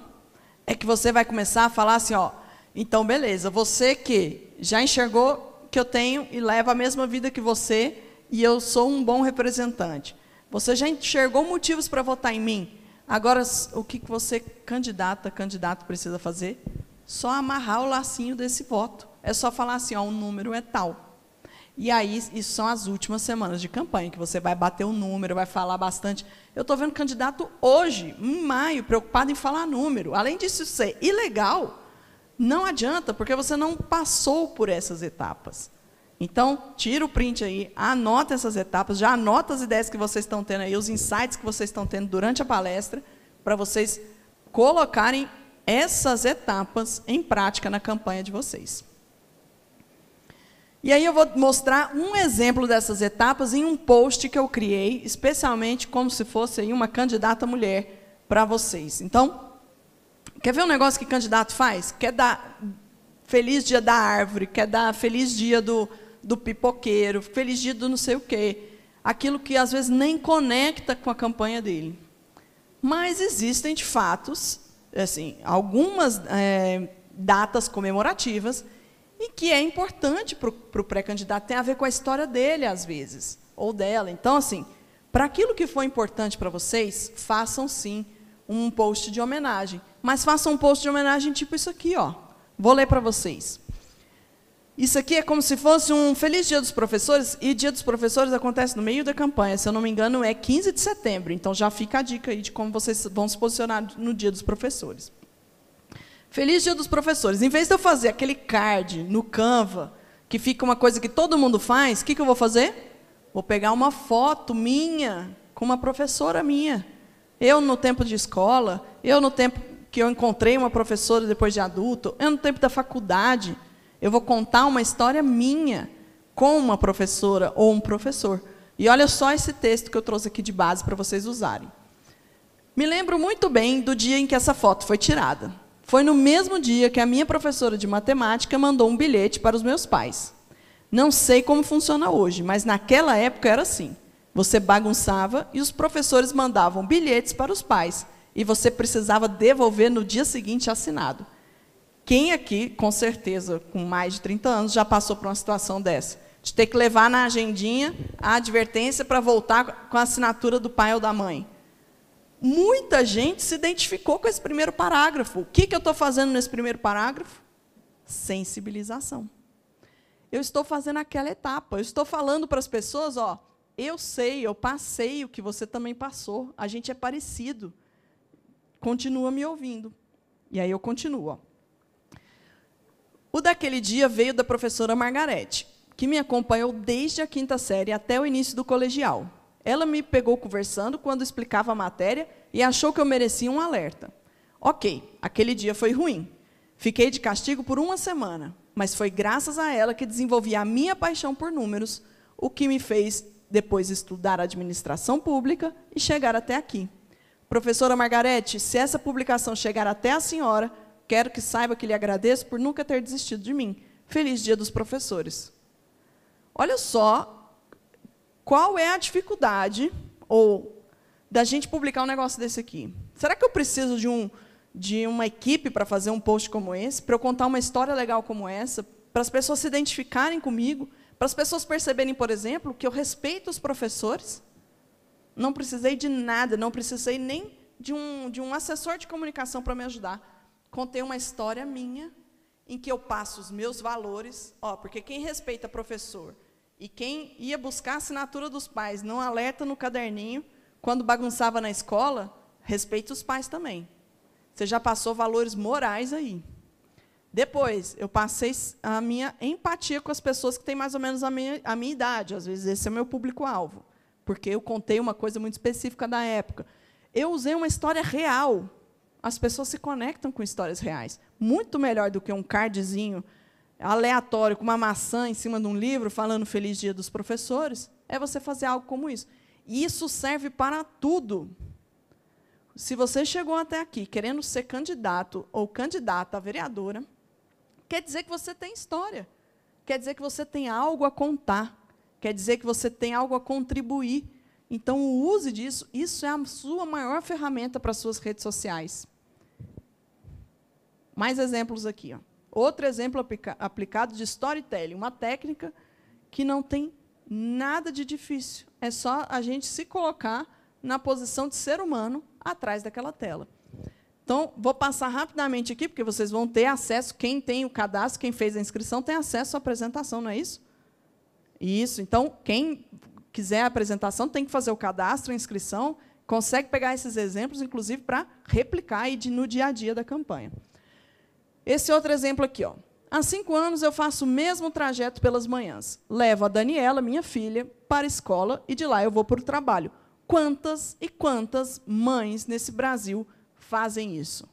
é que você vai começar a falar assim, ó, então beleza, você que já enxergou que eu tenho e leva a mesma vida que você e eu sou um bom representante. Você já enxergou motivos para votar em mim? Agora, o que você, candidata, candidato, precisa fazer? Só amarrar o lacinho desse voto. É só falar assim, ó, o número é tal. E aí, isso são as últimas semanas de campanha, que você vai bater o número, vai falar bastante. Eu estou vendo candidato hoje, em maio, preocupado em falar número. Além disso ser ilegal, não adianta, porque você não passou por essas etapas. Então, tira o print aí, anota essas etapas, já anota as ideias que vocês estão tendo aí, os insights que vocês estão tendo durante a palestra, para vocês colocarem essas etapas em prática na campanha de vocês. E aí eu vou mostrar um exemplo dessas etapas em um post que eu criei, especialmente como se fosse uma candidata mulher para vocês. Então, quer ver um negócio que candidato faz? Quer dar feliz dia da árvore, quer dar feliz dia do, do pipoqueiro, feliz dia do não sei o quê. Aquilo que às vezes nem conecta com a campanha dele. Mas existem, de fatos, assim, algumas é, datas comemorativas e que é importante para o pré-candidato, tem a ver com a história dele, às vezes, ou dela. Então, assim, para aquilo que foi importante para vocês, façam sim um post de homenagem. Mas façam um post de homenagem tipo isso aqui, ó. Vou ler para vocês. Isso aqui é como se fosse um Feliz Dia dos Professores, e Dia dos Professores acontece no meio da campanha, se eu não me engano, é 15 de setembro. Então já fica a dica aí de como vocês vão se posicionar no Dia dos Professores. Feliz Dia dos Professores. Em vez de eu fazer aquele card no Canva, que fica uma coisa que todo mundo faz, o que, que eu vou fazer? Vou pegar uma foto minha com uma professora minha. Eu no tempo de escola, eu no tempo que eu encontrei uma professora depois de adulto, eu no tempo da faculdade. Eu vou contar uma história minha com uma professora ou um professor. E olha só esse texto que eu trouxe aqui de base para vocês usarem. Me lembro muito bem do dia em que essa foto foi tirada. Foi no mesmo dia que a minha professora de matemática mandou um bilhete para os meus pais. Não sei como funciona hoje, mas naquela época era assim. Você bagunçava e os professores mandavam bilhetes para os pais e você precisava devolver no dia seguinte assinado. Quem aqui, com certeza, com mais de 30 anos, já passou por uma situação dessa? De ter que levar na agendinha a advertência para voltar com a assinatura do pai ou da mãe muita gente se identificou com esse primeiro parágrafo. O que, que eu estou fazendo nesse primeiro parágrafo? Sensibilização. Eu estou fazendo aquela etapa. Eu estou falando para as pessoas, ó, eu sei, eu passei o que você também passou. A gente é parecido. Continua me ouvindo. E aí eu continuo. Ó. O daquele dia veio da professora Margarete, que me acompanhou desde a quinta série até o início do colegial. Ela me pegou conversando quando explicava a matéria e achou que eu merecia um alerta. Ok, aquele dia foi ruim. Fiquei de castigo por uma semana, mas foi graças a ela que desenvolvi a minha paixão por números, o que me fez depois estudar administração pública e chegar até aqui. Professora Margarete, se essa publicação chegar até a senhora, quero que saiba que lhe agradeço por nunca ter desistido de mim. Feliz Dia dos Professores. Olha só qual é a dificuldade ou da gente publicar um negócio desse aqui? Será que eu preciso de um de uma equipe para fazer um post como esse, para eu contar uma história legal como essa, para as pessoas se identificarem comigo, para as pessoas perceberem, por exemplo, que eu respeito os professores? Não precisei de nada, não precisei nem de um, de um assessor de comunicação para me ajudar. Contei uma história minha em que eu passo os meus valores, ó, porque quem respeita professor e quem ia buscar a assinatura dos pais, não alerta no caderninho, quando bagunçava na escola, respeite os pais também. Você já passou valores morais aí. Depois, eu passei a minha empatia com as pessoas que têm mais ou menos a minha, a minha idade. Às vezes, esse é o meu público-alvo, porque eu contei uma coisa muito específica da época. Eu usei uma história real. As pessoas se conectam com histórias reais. Muito melhor do que um cardzinho aleatório, com uma maçã em cima de um livro, falando Feliz Dia dos Professores, é você fazer algo como isso. E isso serve para tudo. Se você chegou até aqui querendo ser candidato ou candidata a vereadora, quer dizer que você tem história. Quer dizer que você tem algo a contar. Quer dizer que você tem algo a contribuir. Então, o use disso, isso é a sua maior ferramenta para as suas redes sociais. Mais exemplos aqui. Ó. Outro exemplo aplica aplicado de storytelling, uma técnica que não tem nada de difícil. É só a gente se colocar na posição de ser humano atrás daquela tela. Então, vou passar rapidamente aqui, porque vocês vão ter acesso, quem tem o cadastro, quem fez a inscrição, tem acesso à apresentação, não é isso? Isso. Então, quem quiser a apresentação tem que fazer o cadastro, a inscrição, consegue pegar esses exemplos, inclusive, para replicar e no dia a dia da campanha. Esse outro exemplo aqui, ó. Há cinco anos eu faço o mesmo trajeto pelas manhãs. Levo a Daniela, minha filha, para a escola e de lá eu vou para o trabalho. Quantas e quantas mães nesse Brasil fazem isso?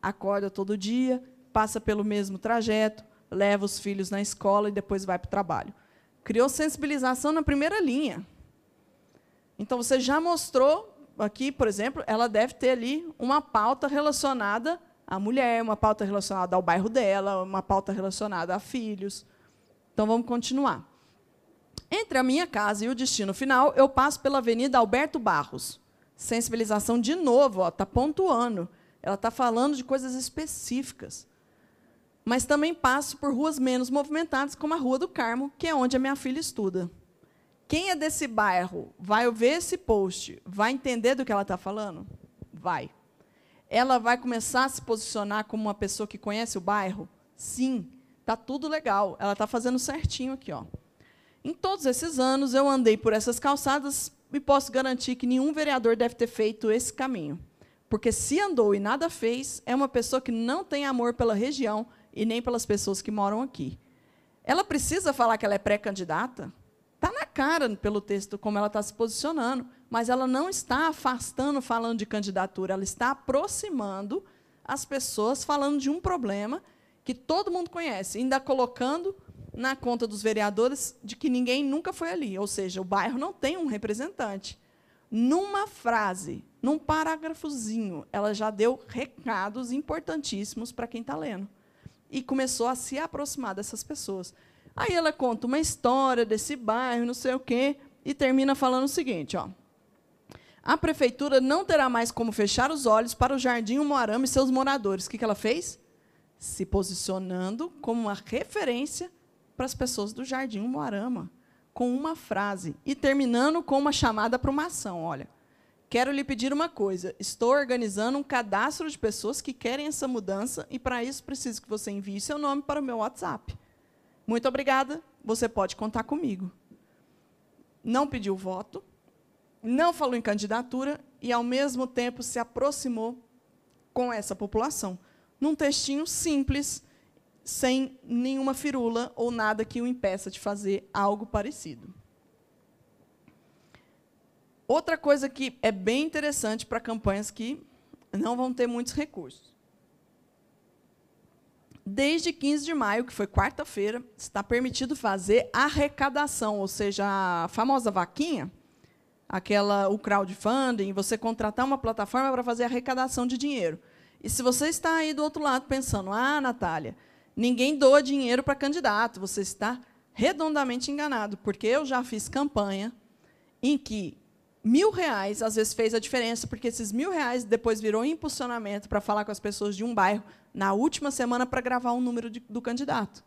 Acorda todo dia, passa pelo mesmo trajeto, leva os filhos na escola e depois vai para o trabalho. Criou sensibilização na primeira linha. Então você já mostrou aqui, por exemplo, ela deve ter ali uma pauta relacionada à mulher, uma pauta relacionada ao bairro dela, uma pauta relacionada a filhos. Então vamos continuar. Entre a minha casa e o destino final, eu passo pela Avenida Alberto Barros. Sensibilização de novo, está pontuando. Ela está falando de coisas específicas. Mas também passo por ruas menos movimentadas, como a Rua do Carmo, que é onde a minha filha estuda. Quem é desse bairro vai ver esse post, vai entender do que ela está falando? Vai ela vai começar a se posicionar como uma pessoa que conhece o bairro? Sim, tá tudo legal. Ela está fazendo certinho aqui, ó. Em todos esses anos eu andei por essas calçadas e posso garantir que nenhum vereador deve ter feito esse caminho, porque se andou e nada fez, é uma pessoa que não tem amor pela região e nem pelas pessoas que moram aqui. Ela precisa falar que ela é pré-candidata? Está na cara, pelo texto, como ela está se posicionando mas ela não está afastando falando de candidatura, ela está aproximando as pessoas falando de um problema que todo mundo conhece, ainda colocando na conta dos vereadores de que ninguém nunca foi ali, ou seja, o bairro não tem um representante. Numa frase, num parágrafozinho, ela já deu recados importantíssimos para quem está lendo e começou a se aproximar dessas pessoas. Aí ela conta uma história desse bairro, não sei o quê, e termina falando o seguinte, ó a prefeitura não terá mais como fechar os olhos para o Jardim Moarama e seus moradores. O que ela fez? Se posicionando como uma referência para as pessoas do Jardim Moarama, com uma frase e terminando com uma chamada para uma ação. Olha, quero lhe pedir uma coisa. Estou organizando um cadastro de pessoas que querem essa mudança e, para isso, preciso que você envie seu nome para o meu WhatsApp. Muito obrigada, você pode contar comigo. Não pediu voto, não falou em candidatura e, ao mesmo tempo, se aproximou com essa população. Num textinho simples, sem nenhuma firula ou nada que o impeça de fazer algo parecido. Outra coisa que é bem interessante para campanhas que não vão ter muitos recursos. Desde 15 de maio, que foi quarta-feira, está permitido fazer arrecadação, ou seja, a famosa vaquinha, aquela o crowdfunding, você contratar uma plataforma para fazer arrecadação de dinheiro. E se você está aí do outro lado pensando, ah, Natália, ninguém doa dinheiro para candidato, você está redondamente enganado, porque eu já fiz campanha em que mil reais às vezes fez a diferença, porque esses mil reais depois virou impulsionamento para falar com as pessoas de um bairro na última semana para gravar o um número de, do candidato.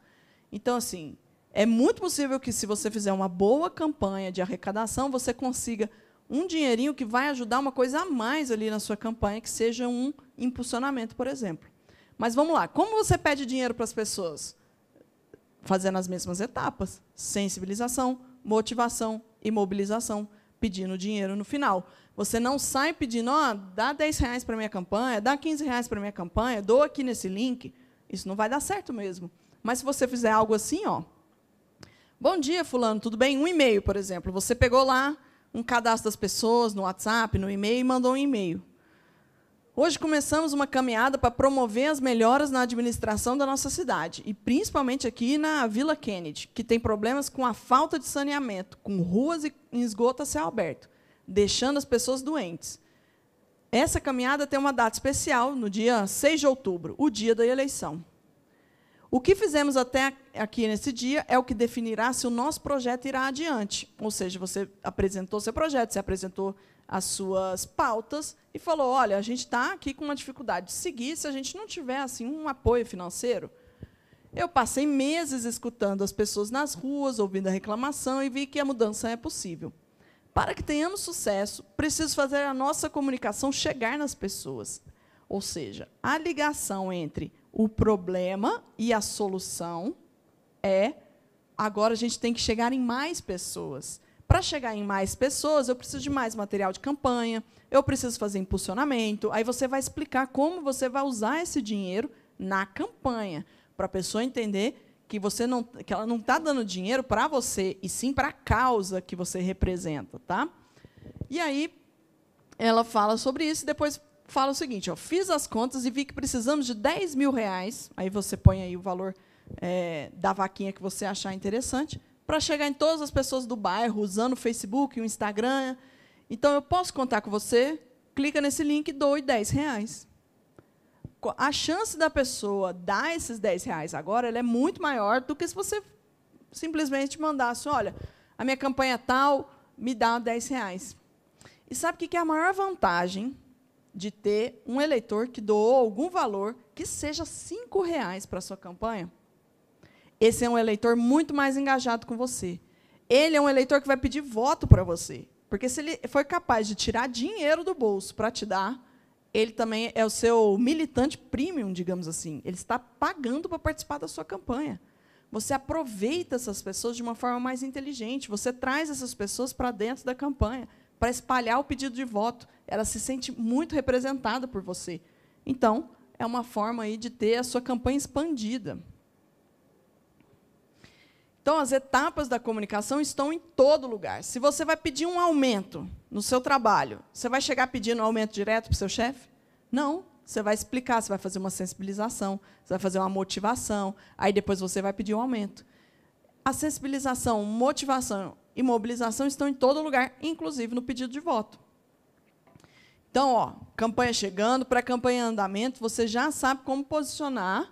Então, assim, é muito possível que, se você fizer uma boa campanha de arrecadação, você consiga um dinheirinho que vai ajudar uma coisa a mais ali na sua campanha, que seja um impulsionamento, por exemplo. Mas vamos lá, como você pede dinheiro para as pessoas? Fazendo as mesmas etapas: sensibilização, motivação e mobilização, pedindo dinheiro no final. Você não sai pedindo, ó, oh, dá 10 reais para minha campanha, dá 15 reais para minha campanha, dou aqui nesse link. Isso não vai dar certo mesmo. Mas se você fizer algo assim, ó, Bom dia, fulano, tudo bem? Um e-mail, por exemplo. Você pegou lá um cadastro das pessoas no WhatsApp, no e-mail e mandou um e-mail. Hoje começamos uma caminhada para promover as melhoras na administração da nossa cidade, e principalmente aqui na Vila Kennedy, que tem problemas com a falta de saneamento, com ruas e esgoto a céu aberto, deixando as pessoas doentes. Essa caminhada tem uma data especial, no dia 6 de outubro, o dia da eleição. O que fizemos até aqui nesse dia é o que definirá se o nosso projeto irá adiante. Ou seja, você apresentou seu projeto, você apresentou as suas pautas e falou: olha, a gente está aqui com uma dificuldade de seguir se a gente não tiver assim um apoio financeiro. Eu passei meses escutando as pessoas nas ruas, ouvindo a reclamação e vi que a mudança é possível. Para que tenhamos sucesso, preciso fazer a nossa comunicação chegar nas pessoas. Ou seja, a ligação entre o problema e a solução é agora a gente tem que chegar em mais pessoas. Para chegar em mais pessoas, eu preciso de mais material de campanha, eu preciso fazer impulsionamento. Aí você vai explicar como você vai usar esse dinheiro na campanha, para a pessoa entender que você não que ela não está dando dinheiro para você e sim para a causa que você representa, tá? E aí ela fala sobre isso e depois fala o seguinte: ó, fiz as contas e vi que precisamos de 10 mil reais. Aí você põe aí o valor é, da vaquinha que você achar interessante, para chegar em todas as pessoas do bairro, usando o Facebook, o Instagram. Então eu posso contar com você, clica nesse link e doe 10 reais. A chance da pessoa dar esses 10 reais agora é muito maior do que se você simplesmente mandasse, assim, olha, a minha campanha é tal, me dá 10 reais. E sabe o que é a maior vantagem de ter um eleitor que doou algum valor, que seja cinco reais para a sua campanha. Esse é um eleitor muito mais engajado com você. Ele é um eleitor que vai pedir voto para você. Porque se ele foi capaz de tirar dinheiro do bolso para te dar, ele também é o seu militante premium, digamos assim. Ele está pagando para participar da sua campanha. Você aproveita essas pessoas de uma forma mais inteligente, você traz essas pessoas para dentro da campanha para espalhar o pedido de voto. Ela se sente muito representada por você. Então, é uma forma aí de ter a sua campanha expandida. Então, as etapas da comunicação estão em todo lugar. Se você vai pedir um aumento no seu trabalho, você vai chegar pedindo um aumento direto para o seu chefe? Não. Você vai explicar, você vai fazer uma sensibilização, você vai fazer uma motivação, aí depois você vai pedir um aumento. A sensibilização, motivação e mobilização estão em todo lugar, inclusive no pedido de voto. Então, ó, campanha chegando, pré-campanha em andamento, você já sabe como posicionar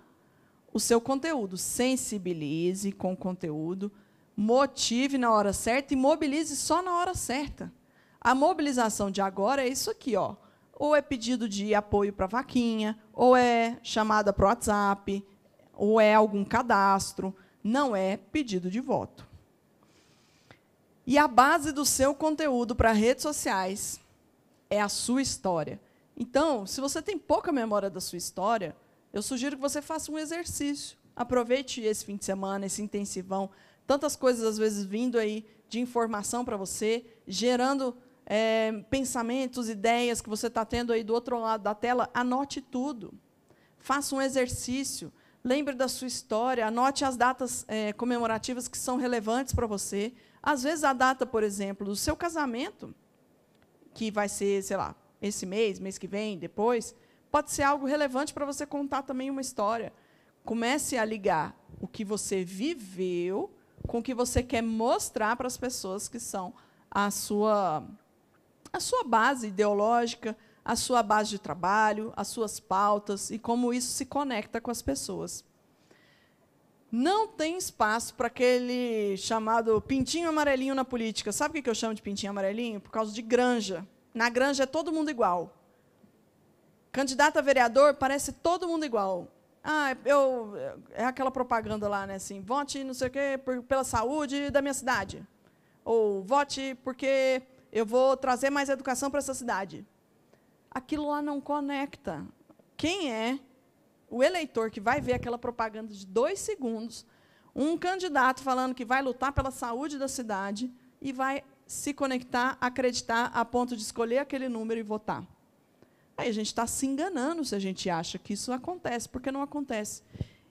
o seu conteúdo. Sensibilize com o conteúdo, motive na hora certa e mobilize só na hora certa. A mobilização de agora é isso aqui, ó. Ou é pedido de apoio para vaquinha, ou é chamada para o WhatsApp, ou é algum cadastro, não é pedido de voto. E a base do seu conteúdo para redes sociais é a sua história. Então, se você tem pouca memória da sua história, eu sugiro que você faça um exercício. Aproveite esse fim de semana, esse intensivão, tantas coisas às vezes vindo aí de informação para você, gerando é, pensamentos, ideias que você está tendo aí do outro lado da tela. Anote tudo. Faça um exercício. Lembre da sua história. Anote as datas é, comemorativas que são relevantes para você. Às vezes, a data, por exemplo, do seu casamento, que vai ser, sei lá, esse mês, mês que vem, depois, pode ser algo relevante para você contar também uma história. Comece a ligar o que você viveu com o que você quer mostrar para as pessoas que são a sua, a sua base ideológica, a sua base de trabalho, as suas pautas e como isso se conecta com as pessoas não tem espaço para aquele chamado pintinho amarelinho na política. Sabe o que eu chamo de pintinho amarelinho? Por causa de granja. Na granja é todo mundo igual. Candidato a vereador parece todo mundo igual. Ah, eu, é aquela propaganda lá, né? Assim, vote não sei o quê por, pela saúde da minha cidade. Ou vote porque eu vou trazer mais educação para essa cidade. Aquilo lá não conecta. Quem é o eleitor que vai ver aquela propaganda de dois segundos, um candidato falando que vai lutar pela saúde da cidade e vai se conectar, acreditar, a ponto de escolher aquele número e votar. Aí a gente está se enganando se a gente acha que isso acontece, porque não acontece.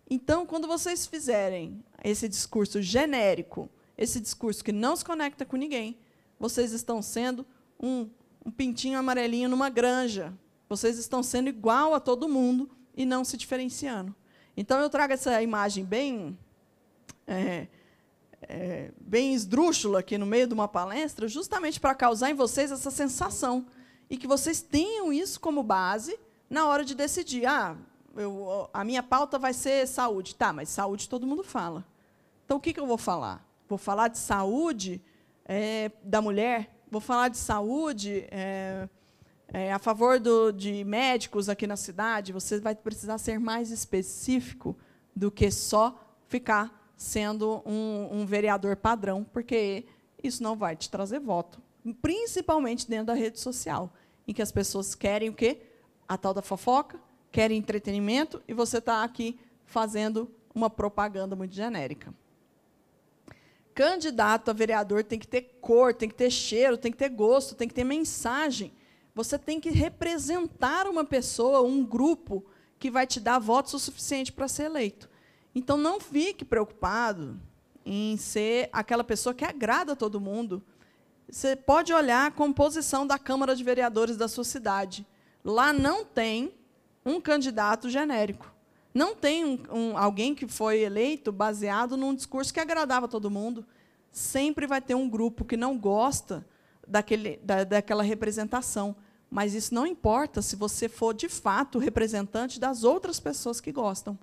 Então, quando vocês fizerem esse discurso genérico, esse discurso que não se conecta com ninguém, vocês estão sendo um, um pintinho amarelinho numa granja. Vocês estão sendo igual a todo mundo e não se diferenciando. Então, eu trago essa imagem bem, é, é, bem esdrúxula aqui no meio de uma palestra, justamente para causar em vocês essa sensação e que vocês tenham isso como base na hora de decidir. Ah, eu, a minha pauta vai ser saúde. Tá, mas saúde todo mundo fala. Então, o que, que eu vou falar? Vou falar de saúde é, da mulher? Vou falar de saúde é, é, a favor do, de médicos aqui na cidade, você vai precisar ser mais específico do que só ficar sendo um, um vereador padrão, porque isso não vai te trazer voto. Principalmente dentro da rede social, em que as pessoas querem o quê? A tal da fofoca, querem entretenimento, e você está aqui fazendo uma propaganda muito genérica. Candidato a vereador tem que ter cor, tem que ter cheiro, tem que ter gosto, tem que ter mensagem. Você tem que representar uma pessoa, um grupo que vai te dar votos o suficiente para ser eleito. Então não fique preocupado em ser aquela pessoa que agrada todo mundo. Você pode olhar a composição da Câmara de Vereadores da sua cidade. Lá não tem um candidato genérico. Não tem um, um, alguém que foi eleito baseado num discurso que agradava todo mundo. Sempre vai ter um grupo que não gosta daquele, da, daquela representação. Mas isso não importa se você for de fato representante das outras pessoas que gostam.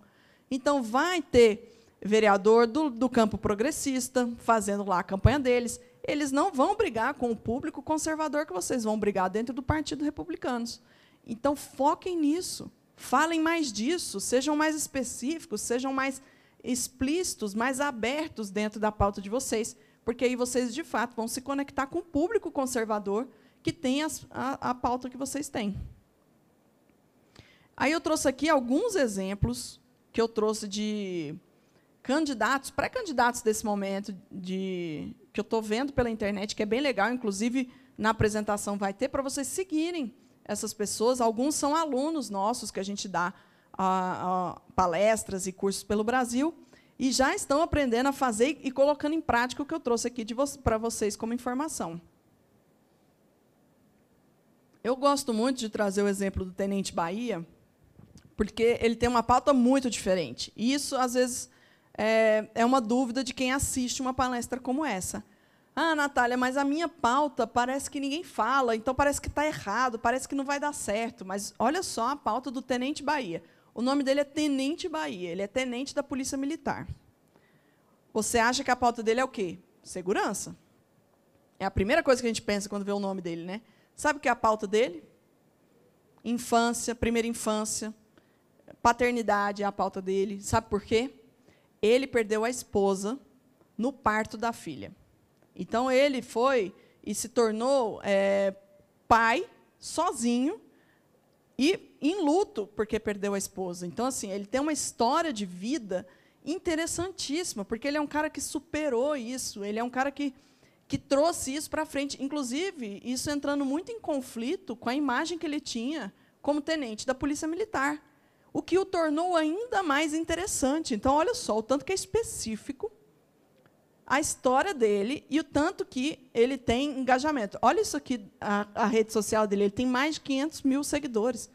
Então, vai ter vereador do, do campo progressista fazendo lá a campanha deles. Eles não vão brigar com o público conservador que vocês vão brigar dentro do Partido Republicano. Então, foquem nisso. Falem mais disso. Sejam mais específicos, sejam mais explícitos, mais abertos dentro da pauta de vocês, porque aí vocês de fato vão se conectar com o público conservador que tem as, a, a pauta que vocês têm. Aí eu trouxe aqui alguns exemplos que eu trouxe de candidatos, pré-candidatos desse momento, de, que eu estou vendo pela internet, que é bem legal, inclusive na apresentação vai ter, para vocês seguirem essas pessoas. Alguns são alunos nossos que a gente dá a, a palestras e cursos pelo Brasil, e já estão aprendendo a fazer e colocando em prática o que eu trouxe aqui vo para vocês como informação. Eu gosto muito de trazer o exemplo do Tenente Bahia, porque ele tem uma pauta muito diferente. E isso, às vezes, é, é uma dúvida de quem assiste uma palestra como essa. Ah, Natália, mas a minha pauta parece que ninguém fala, então parece que está errado, parece que não vai dar certo. Mas olha só a pauta do Tenente Bahia. O nome dele é Tenente Bahia, ele é tenente da Polícia Militar. Você acha que a pauta dele é o quê? Segurança. É a primeira coisa que a gente pensa quando vê o nome dele, né? Sabe o que é a pauta dele? Infância, primeira infância, paternidade é a pauta dele. Sabe por quê? Ele perdeu a esposa no parto da filha. Então ele foi e se tornou é, pai sozinho e em luto porque perdeu a esposa. Então assim ele tem uma história de vida interessantíssima porque ele é um cara que superou isso. Ele é um cara que que trouxe isso para frente. Inclusive, isso entrando muito em conflito com a imagem que ele tinha como tenente da Polícia Militar, o que o tornou ainda mais interessante. Então, olha só, o tanto que é específico a história dele e o tanto que ele tem engajamento. Olha isso aqui, a, a rede social dele, ele tem mais de 500 mil seguidores.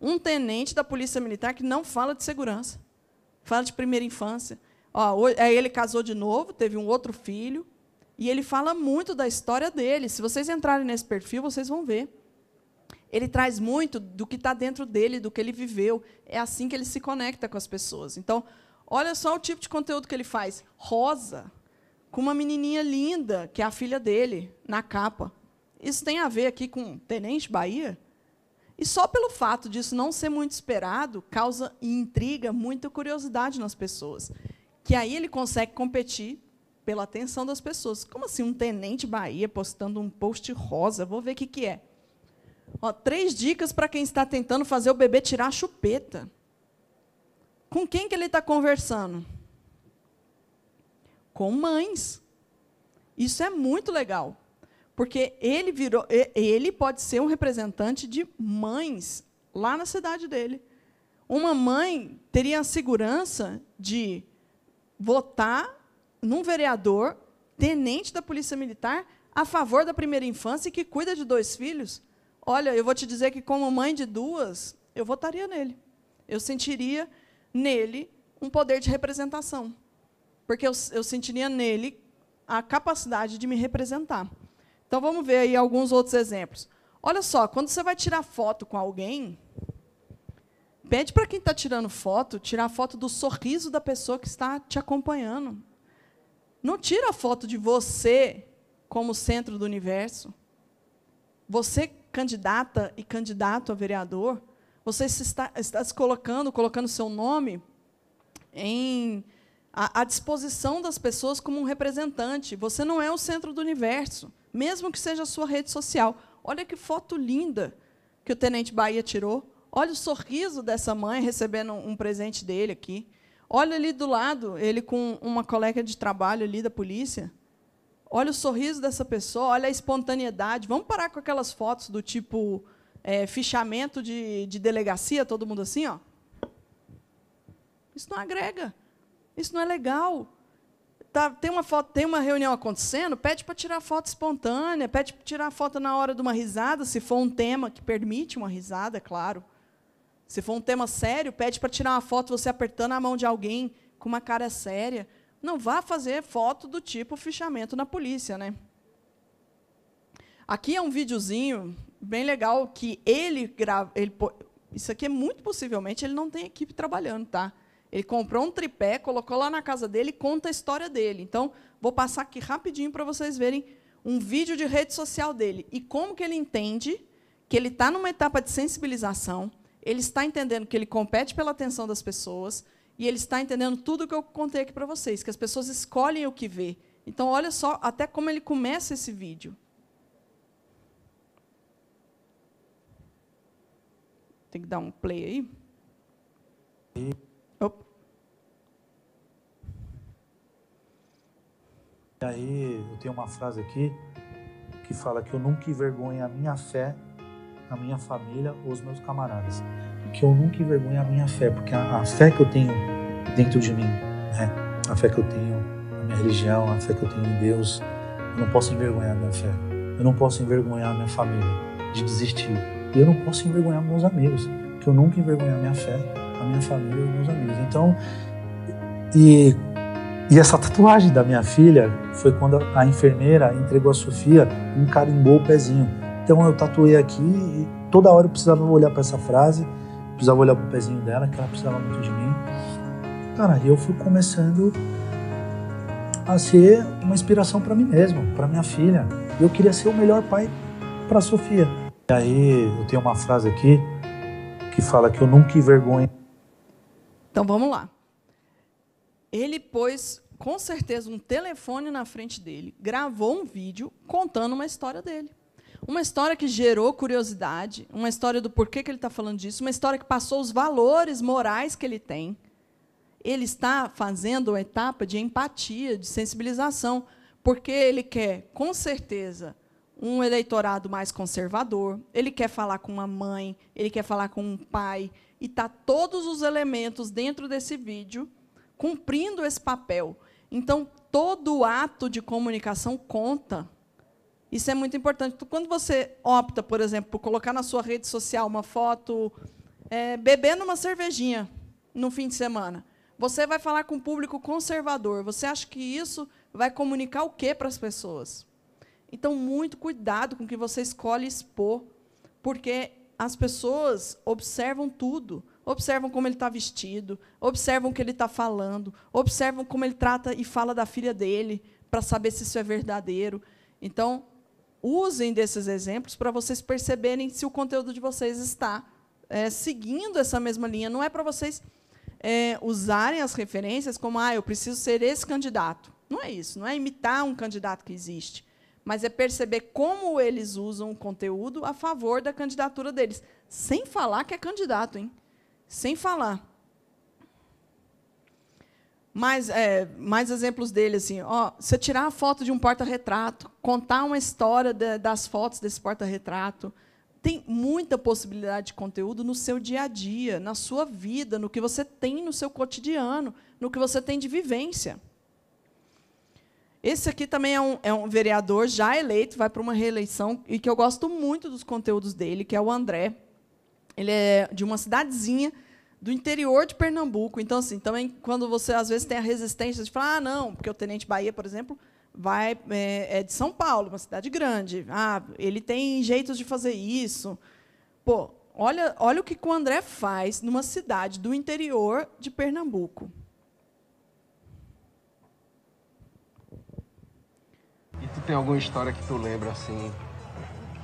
Um tenente da Polícia Militar que não fala de segurança, fala de primeira infância. Ó, é, ele casou de novo, teve um outro filho, e ele fala muito da história dele. Se vocês entrarem nesse perfil, vocês vão ver. Ele traz muito do que está dentro dele, do que ele viveu. É assim que ele se conecta com as pessoas. Então, olha só o tipo de conteúdo que ele faz. Rosa, com uma menininha linda, que é a filha dele, na capa. Isso tem a ver aqui com Tenente Bahia? E só pelo fato disso não ser muito esperado, causa e intriga muita curiosidade nas pessoas. Que aí ele consegue competir pela atenção das pessoas. Como assim um tenente Bahia postando um post rosa? Vou ver o que, que é. Ó, três dicas para quem está tentando fazer o bebê tirar a chupeta. Com quem que ele está conversando? Com mães. Isso é muito legal, porque ele virou, ele pode ser um representante de mães lá na cidade dele. Uma mãe teria a segurança de votar num vereador, tenente da Polícia Militar, a favor da primeira infância e que cuida de dois filhos? Olha, eu vou te dizer que, como mãe de duas, eu votaria nele. Eu sentiria nele um poder de representação, porque eu, eu sentiria nele a capacidade de me representar. Então, vamos ver aí alguns outros exemplos. Olha só, quando você vai tirar foto com alguém, pede para quem está tirando foto tirar foto do sorriso da pessoa que está te acompanhando. Não tira a foto de você como centro do universo. Você, candidata e candidato a vereador, você se está, está se colocando, colocando seu nome em à, à disposição das pessoas como um representante. Você não é o centro do universo, mesmo que seja a sua rede social. Olha que foto linda que o Tenente Bahia tirou. Olha o sorriso dessa mãe recebendo um presente dele aqui. Olha ali do lado, ele com uma colega de trabalho ali da polícia. Olha o sorriso dessa pessoa, olha a espontaneidade. Vamos parar com aquelas fotos do tipo é, fichamento de, de delegacia, todo mundo assim, ó. Isso não agrega. Isso não é legal. Tá, tem, uma foto, tem uma reunião acontecendo, pede para tirar foto espontânea, pede para tirar foto na hora de uma risada, se for um tema que permite uma risada, é claro. Se for um tema sério, pede para tirar uma foto você apertando a mão de alguém com uma cara séria. Não vá fazer foto do tipo fichamento na polícia, né? Aqui é um videozinho bem legal que ele grava. Ele, isso aqui é muito possivelmente ele não tem equipe trabalhando, tá? Ele comprou um tripé, colocou lá na casa dele e conta a história dele. Então, vou passar aqui rapidinho para vocês verem um vídeo de rede social dele e como que ele entende que ele está numa etapa de sensibilização ele está entendendo que ele compete pela atenção das pessoas e ele está entendendo tudo o que eu contei aqui para vocês, que as pessoas escolhem o que vê. Então, olha só até como ele começa esse vídeo. Tem que dar um play aí. E aí, eu tenho uma frase aqui que fala que eu nunca envergonho a minha fé a minha família ou os meus camaradas. Que eu nunca envergonhe a minha fé, porque a, a fé que eu tenho dentro de mim, né? a fé que eu tenho na minha religião, a fé que eu tenho em Deus, eu não posso envergonhar a minha fé. Eu não posso envergonhar a minha família de desistir. E eu não posso envergonhar meus amigos, que eu nunca envergonhei a minha fé, a minha família e meus amigos. Então, e, e essa tatuagem da minha filha foi quando a enfermeira entregou a Sofia um carimbou o pezinho então eu tatuei aqui e toda hora eu precisava olhar para essa frase, precisava olhar para o pezinho dela, que ela precisava muito de mim. Cara, eu fui começando a ser uma inspiração para mim mesmo, para minha filha. Eu queria ser o melhor pai para Sofia. E aí eu tenho uma frase aqui que fala que eu nunca envergonho. Então vamos lá. Ele pôs com certeza um telefone na frente dele, gravou um vídeo contando uma história dele. Uma história que gerou curiosidade, uma história do porquê que ele está falando disso, uma história que passou os valores morais que ele tem. Ele está fazendo uma etapa de empatia, de sensibilização, porque ele quer, com certeza, um eleitorado mais conservador, ele quer falar com uma mãe, ele quer falar com um pai, e tá todos os elementos dentro desse vídeo cumprindo esse papel. Então, todo ato de comunicação conta isso é muito importante. Quando você opta, por exemplo, por colocar na sua rede social uma foto é, bebendo uma cervejinha no fim de semana, você vai falar com um público conservador. Você acha que isso vai comunicar o quê para as pessoas? Então, muito cuidado com o que você escolhe expor, porque as pessoas observam tudo. Observam como ele está vestido, observam o que ele está falando, observam como ele trata e fala da filha dele, para saber se isso é verdadeiro. Então, usem desses exemplos para vocês perceberem se o conteúdo de vocês está é, seguindo essa mesma linha. Não é para vocês é, usarem as referências como, ah, eu preciso ser esse candidato. Não é isso, não é imitar um candidato que existe, mas é perceber como eles usam o conteúdo a favor da candidatura deles, sem falar que é candidato, hein? Sem falar mais, é, mais exemplos dele, assim, ó, você tirar a foto de um porta-retrato, contar uma história de, das fotos desse porta-retrato, tem muita possibilidade de conteúdo no seu dia a dia, na sua vida, no que você tem no seu cotidiano, no que você tem de vivência. Esse aqui também é um, é um vereador já eleito, vai para uma reeleição, e que eu gosto muito dos conteúdos dele, que é o André. Ele é de uma cidadezinha do interior de Pernambuco. Então, assim, também quando você às vezes tem a resistência de falar, ah, não, porque o Tenente Bahia, por exemplo, vai é, é de São Paulo, uma cidade grande. Ah, ele tem jeitos de fazer isso. Pô, olha, olha o que o André faz numa cidade do interior de Pernambuco. E tu tem alguma história que tu lembra assim,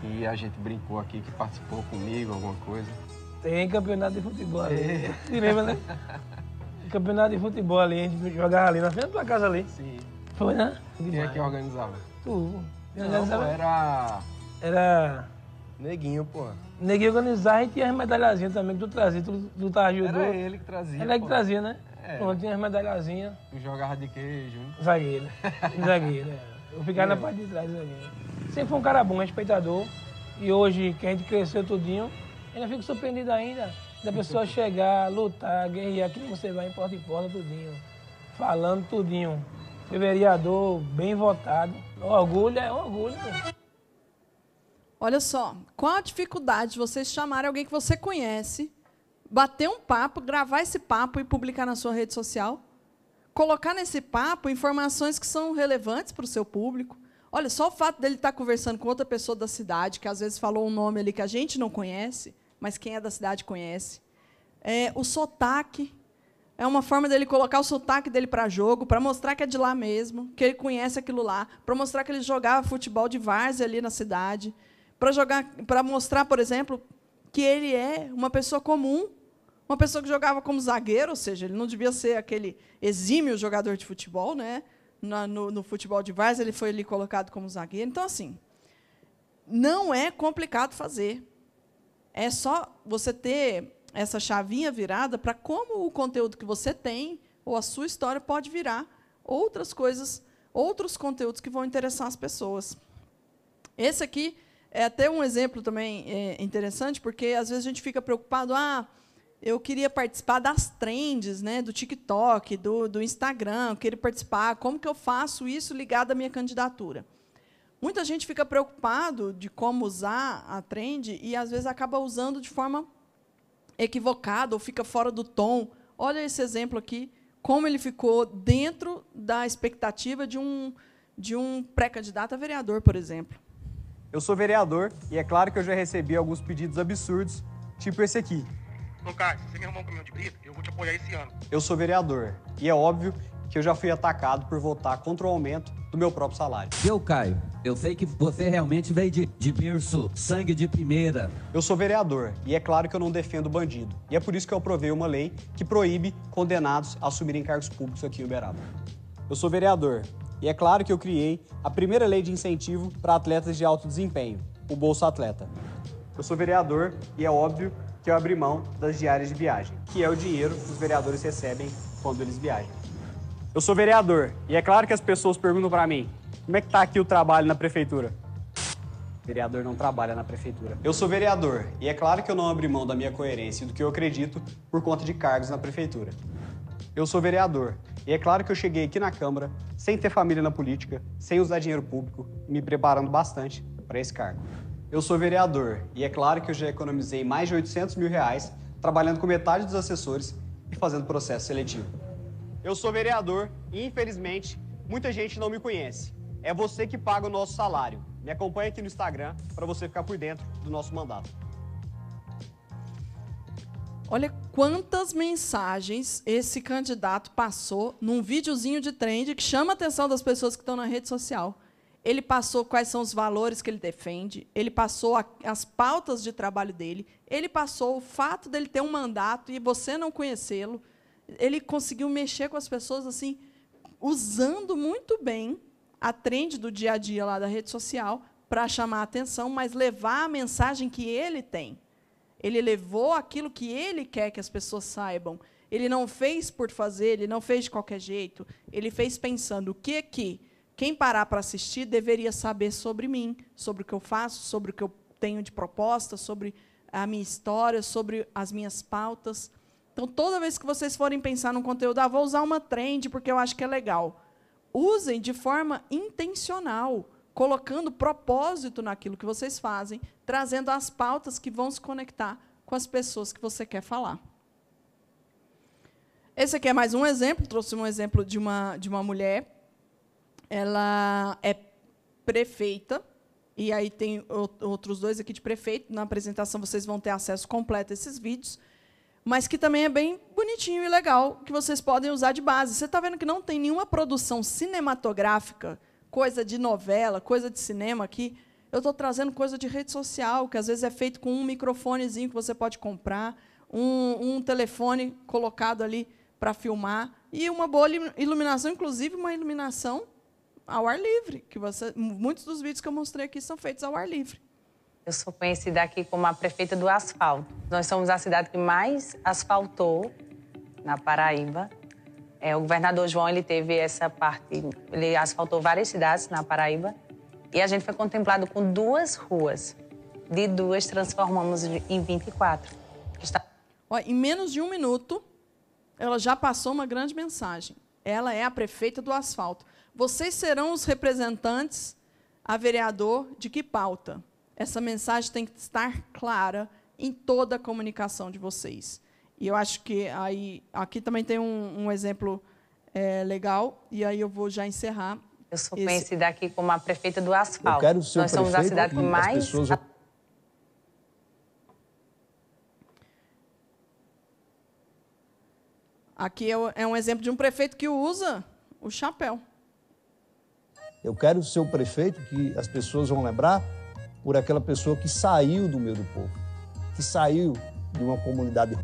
que a gente brincou aqui, que participou comigo, alguma coisa? Tem campeonato de futebol ali. É. lembra, né? campeonato de futebol ali, a gente jogava ali na frente da tua casa ali. Sim. Foi, né? Quem é que organizava? Tu. Não, organizava... era... Era... Neguinho, pô. Neguinho organizava e tinha as medalhazinhas também que tu trazia, tu, tu tava ajudando. Era ele que trazia, Era ele que trazia, né? É. Pô, tinha as medalhazinhas. Tu jogava de queijo, hein? Zagueiro. zagueiro, é. Eu ficava na é. parte de trás, zagueiro. Sempre foi um cara bom, respeitador. E hoje, que a gente cresceu tudinho, Ainda fico surpreendido ainda da pessoa chegar, lutar, guerrear, que você vai em porta em porta, tudinho. Falando tudinho. Seu vereador bem votado. O orgulho é orgulho, pô. Olha só, qual a dificuldade de vocês chamarem alguém que você conhece, bater um papo, gravar esse papo e publicar na sua rede social? Colocar nesse papo informações que são relevantes para o seu público. Olha, só o fato dele estar tá conversando com outra pessoa da cidade, que às vezes falou um nome ali que a gente não conhece, mas quem é da cidade conhece. É, o sotaque é uma forma dele colocar o sotaque dele para jogo, para mostrar que é de lá mesmo, que ele conhece aquilo lá, para mostrar que ele jogava futebol de várzea ali na cidade, para jogar, para mostrar, por exemplo, que ele é uma pessoa comum, uma pessoa que jogava como zagueiro, ou seja, ele não devia ser aquele exímio jogador de futebol, né? No, no, no futebol de várzea ele foi ali colocado como zagueiro. Então assim, não é complicado fazer. É só você ter essa chavinha virada para como o conteúdo que você tem ou a sua história pode virar outras coisas, outros conteúdos que vão interessar as pessoas. Esse aqui é até um exemplo também é, interessante, porque às vezes a gente fica preocupado, ah, eu queria participar das trends, né, do TikTok, do, do Instagram, eu queria participar, como que eu faço isso ligado à minha candidatura? Muita gente fica preocupado de como usar a trend e às vezes acaba usando de forma equivocada ou fica fora do tom. Olha esse exemplo aqui, como ele ficou dentro da expectativa de um, de um pré-candidato a vereador, por exemplo. Eu sou vereador e é claro que eu já recebi alguns pedidos absurdos, tipo esse aqui. Ô, Cássio, se você me arrumar um caminhão de brita, eu vou te apoiar esse ano. Eu sou vereador e é óbvio que eu já fui atacado por votar contra o aumento do meu próprio salário. Eu, Caio, eu sei que você realmente veio de, de berço, sangue de primeira. Eu sou vereador e é claro que eu não defendo bandido. E é por isso que eu aprovei uma lei que proíbe condenados a assumirem cargos públicos aqui em Uberaba. Eu sou vereador e é claro que eu criei a primeira lei de incentivo para atletas de alto desempenho, o Bolsa Atleta. Eu sou vereador e é óbvio que eu abri mão das diárias de viagem, que é o dinheiro que os vereadores recebem quando eles viajam. Eu sou vereador e é claro que as pessoas perguntam para mim: como é que tá aqui o trabalho na prefeitura? vereador não trabalha na prefeitura. Eu sou vereador e é claro que eu não abri mão da minha coerência e do que eu acredito por conta de cargos na prefeitura. Eu sou vereador e é claro que eu cheguei aqui na Câmara sem ter família na política, sem usar dinheiro público, me preparando bastante para esse cargo. Eu sou vereador e é claro que eu já economizei mais de 800 mil reais trabalhando com metade dos assessores e fazendo processo seletivo. Eu sou vereador e, infelizmente, muita gente não me conhece. É você que paga o nosso salário. Me acompanha aqui no Instagram para você ficar por dentro do nosso mandato. Olha quantas mensagens esse candidato passou num videozinho de trend que chama a atenção das pessoas que estão na rede social. Ele passou quais são os valores que ele defende, ele passou a, as pautas de trabalho dele, ele passou o fato dele ter um mandato e você não conhecê-lo, ele conseguiu mexer com as pessoas assim, usando muito bem a trend do dia a dia lá da rede social para chamar a atenção, mas levar a mensagem que ele tem. Ele levou aquilo que ele quer que as pessoas saibam. Ele não fez por fazer, ele não fez de qualquer jeito. Ele fez pensando o que que quem parar para assistir deveria saber sobre mim, sobre o que eu faço, sobre o que eu tenho de proposta, sobre a minha história, sobre as minhas pautas. Então, toda vez que vocês forem pensar num conteúdo, ah, vou usar uma trend porque eu acho que é legal. Usem de forma intencional, colocando propósito naquilo que vocês fazem, trazendo as pautas que vão se conectar com as pessoas que você quer falar. Esse aqui é mais um exemplo, trouxe um exemplo de uma, de uma mulher. Ela é prefeita, e aí tem outros dois aqui de prefeito. Na apresentação vocês vão ter acesso completo a esses vídeos mas que também é bem bonitinho e legal, que vocês podem usar de base. Você está vendo que não tem nenhuma produção cinematográfica, coisa de novela, coisa de cinema aqui. Eu estou trazendo coisa de rede social, que às vezes é feito com um microfonezinho que você pode comprar, um, um telefone colocado ali para filmar, e uma boa iluminação, inclusive uma iluminação ao ar livre, que você, muitos dos vídeos que eu mostrei aqui são feitos ao ar livre. Eu sou conhecida aqui como a prefeita do asfalto. Nós somos a cidade que mais asfaltou na Paraíba. É, o governador João ele teve essa parte, ele asfaltou várias cidades na Paraíba e a gente foi contemplado com duas ruas. De duas transformamos em 24. Está... Olha, em menos de um minuto, ela já passou uma grande mensagem. Ela é a prefeita do asfalto. Vocês serão os representantes a vereador de que pauta? essa mensagem tem que estar clara em toda a comunicação de vocês. E eu acho que aí aqui também tem um, um exemplo é, legal, e aí eu vou já encerrar. Eu sou esse... conhecida aqui como a prefeita do asfalto. Eu quero ser Nós somos a cidade que mais. Pessoas... Aqui é, é um exemplo de um prefeito que usa o chapéu. Eu quero ser o prefeito que as pessoas vão lembrar por aquela pessoa que saiu do meio do povo, que saiu de uma comunidade.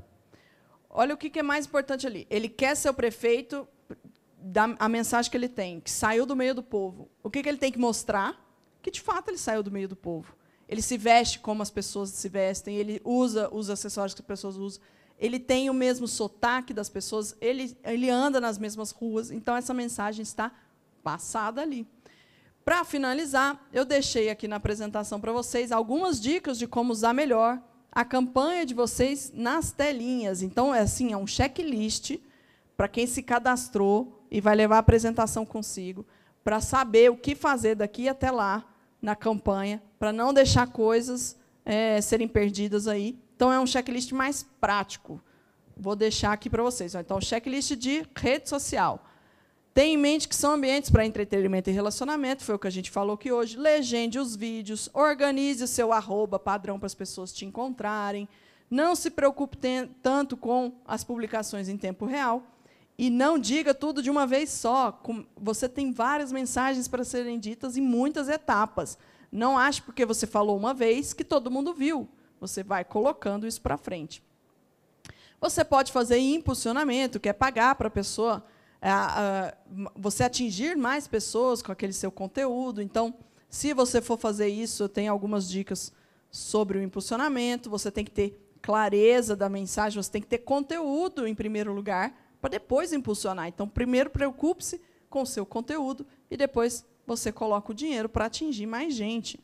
Olha o que é mais importante ali. Ele quer ser o prefeito da a mensagem que ele tem, que saiu do meio do povo. O que, que ele tem que mostrar? Que de fato ele saiu do meio do povo. Ele se veste como as pessoas se vestem, ele usa os acessórios que as pessoas usam, ele tem o mesmo sotaque das pessoas, ele, ele anda nas mesmas ruas. Então, essa mensagem está passada ali. Para finalizar, eu deixei aqui na apresentação para vocês algumas dicas de como usar melhor a campanha de vocês nas telinhas. Então, é assim, é um checklist para quem se cadastrou e vai levar a apresentação consigo, para saber o que fazer daqui até lá na campanha, para não deixar coisas é, serem perdidas aí. Então, é um checklist mais prático. Vou deixar aqui para vocês. Então, checklist de rede social. Tenha em mente que são ambientes para entretenimento e relacionamento, foi o que a gente falou aqui hoje. Legende os vídeos, organize o seu arroba padrão para as pessoas te encontrarem. Não se preocupe tanto com as publicações em tempo real. E não diga tudo de uma vez só. Você tem várias mensagens para serem ditas em muitas etapas. Não ache porque você falou uma vez que todo mundo viu. Você vai colocando isso para frente. Você pode fazer impulsionamento, que é pagar para a pessoa é, você atingir mais pessoas com aquele seu conteúdo. Então, se você for fazer isso, eu tenho algumas dicas sobre o impulsionamento. Você tem que ter clareza da mensagem, você tem que ter conteúdo em primeiro lugar, para depois impulsionar. Então, primeiro preocupe-se com o seu conteúdo e depois você coloca o dinheiro para atingir mais gente.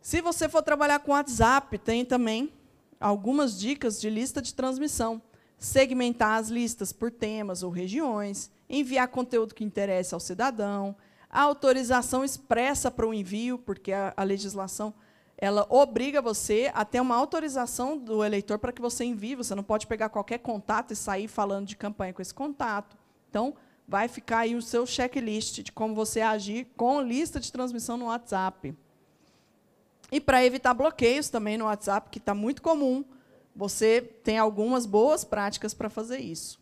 Se você for trabalhar com WhatsApp, tem também algumas dicas de lista de transmissão segmentar as listas por temas ou regiões, enviar conteúdo que interessa ao cidadão, a autorização expressa para o envio, porque a, a legislação ela obriga você a ter uma autorização do eleitor para que você envie. Você não pode pegar qualquer contato e sair falando de campanha com esse contato. Então, vai ficar aí o seu checklist de como você agir com lista de transmissão no WhatsApp. E para evitar bloqueios também no WhatsApp, que está muito comum, você tem algumas boas práticas para fazer isso.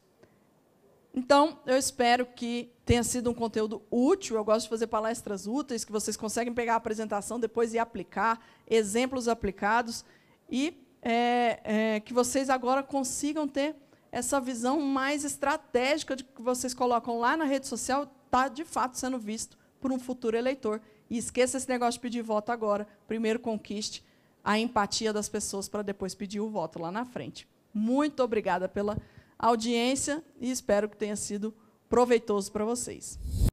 Então, eu espero que tenha sido um conteúdo útil. Eu gosto de fazer palestras úteis, que vocês conseguem pegar a apresentação depois e aplicar, exemplos aplicados, e é, é, que vocês agora consigam ter essa visão mais estratégica de que vocês colocam lá na rede social, está de fato sendo visto por um futuro eleitor. E esqueça esse negócio de pedir voto agora. Primeiro conquiste a empatia das pessoas para depois pedir o voto lá na frente. Muito obrigada pela audiência e espero que tenha sido proveitoso para vocês.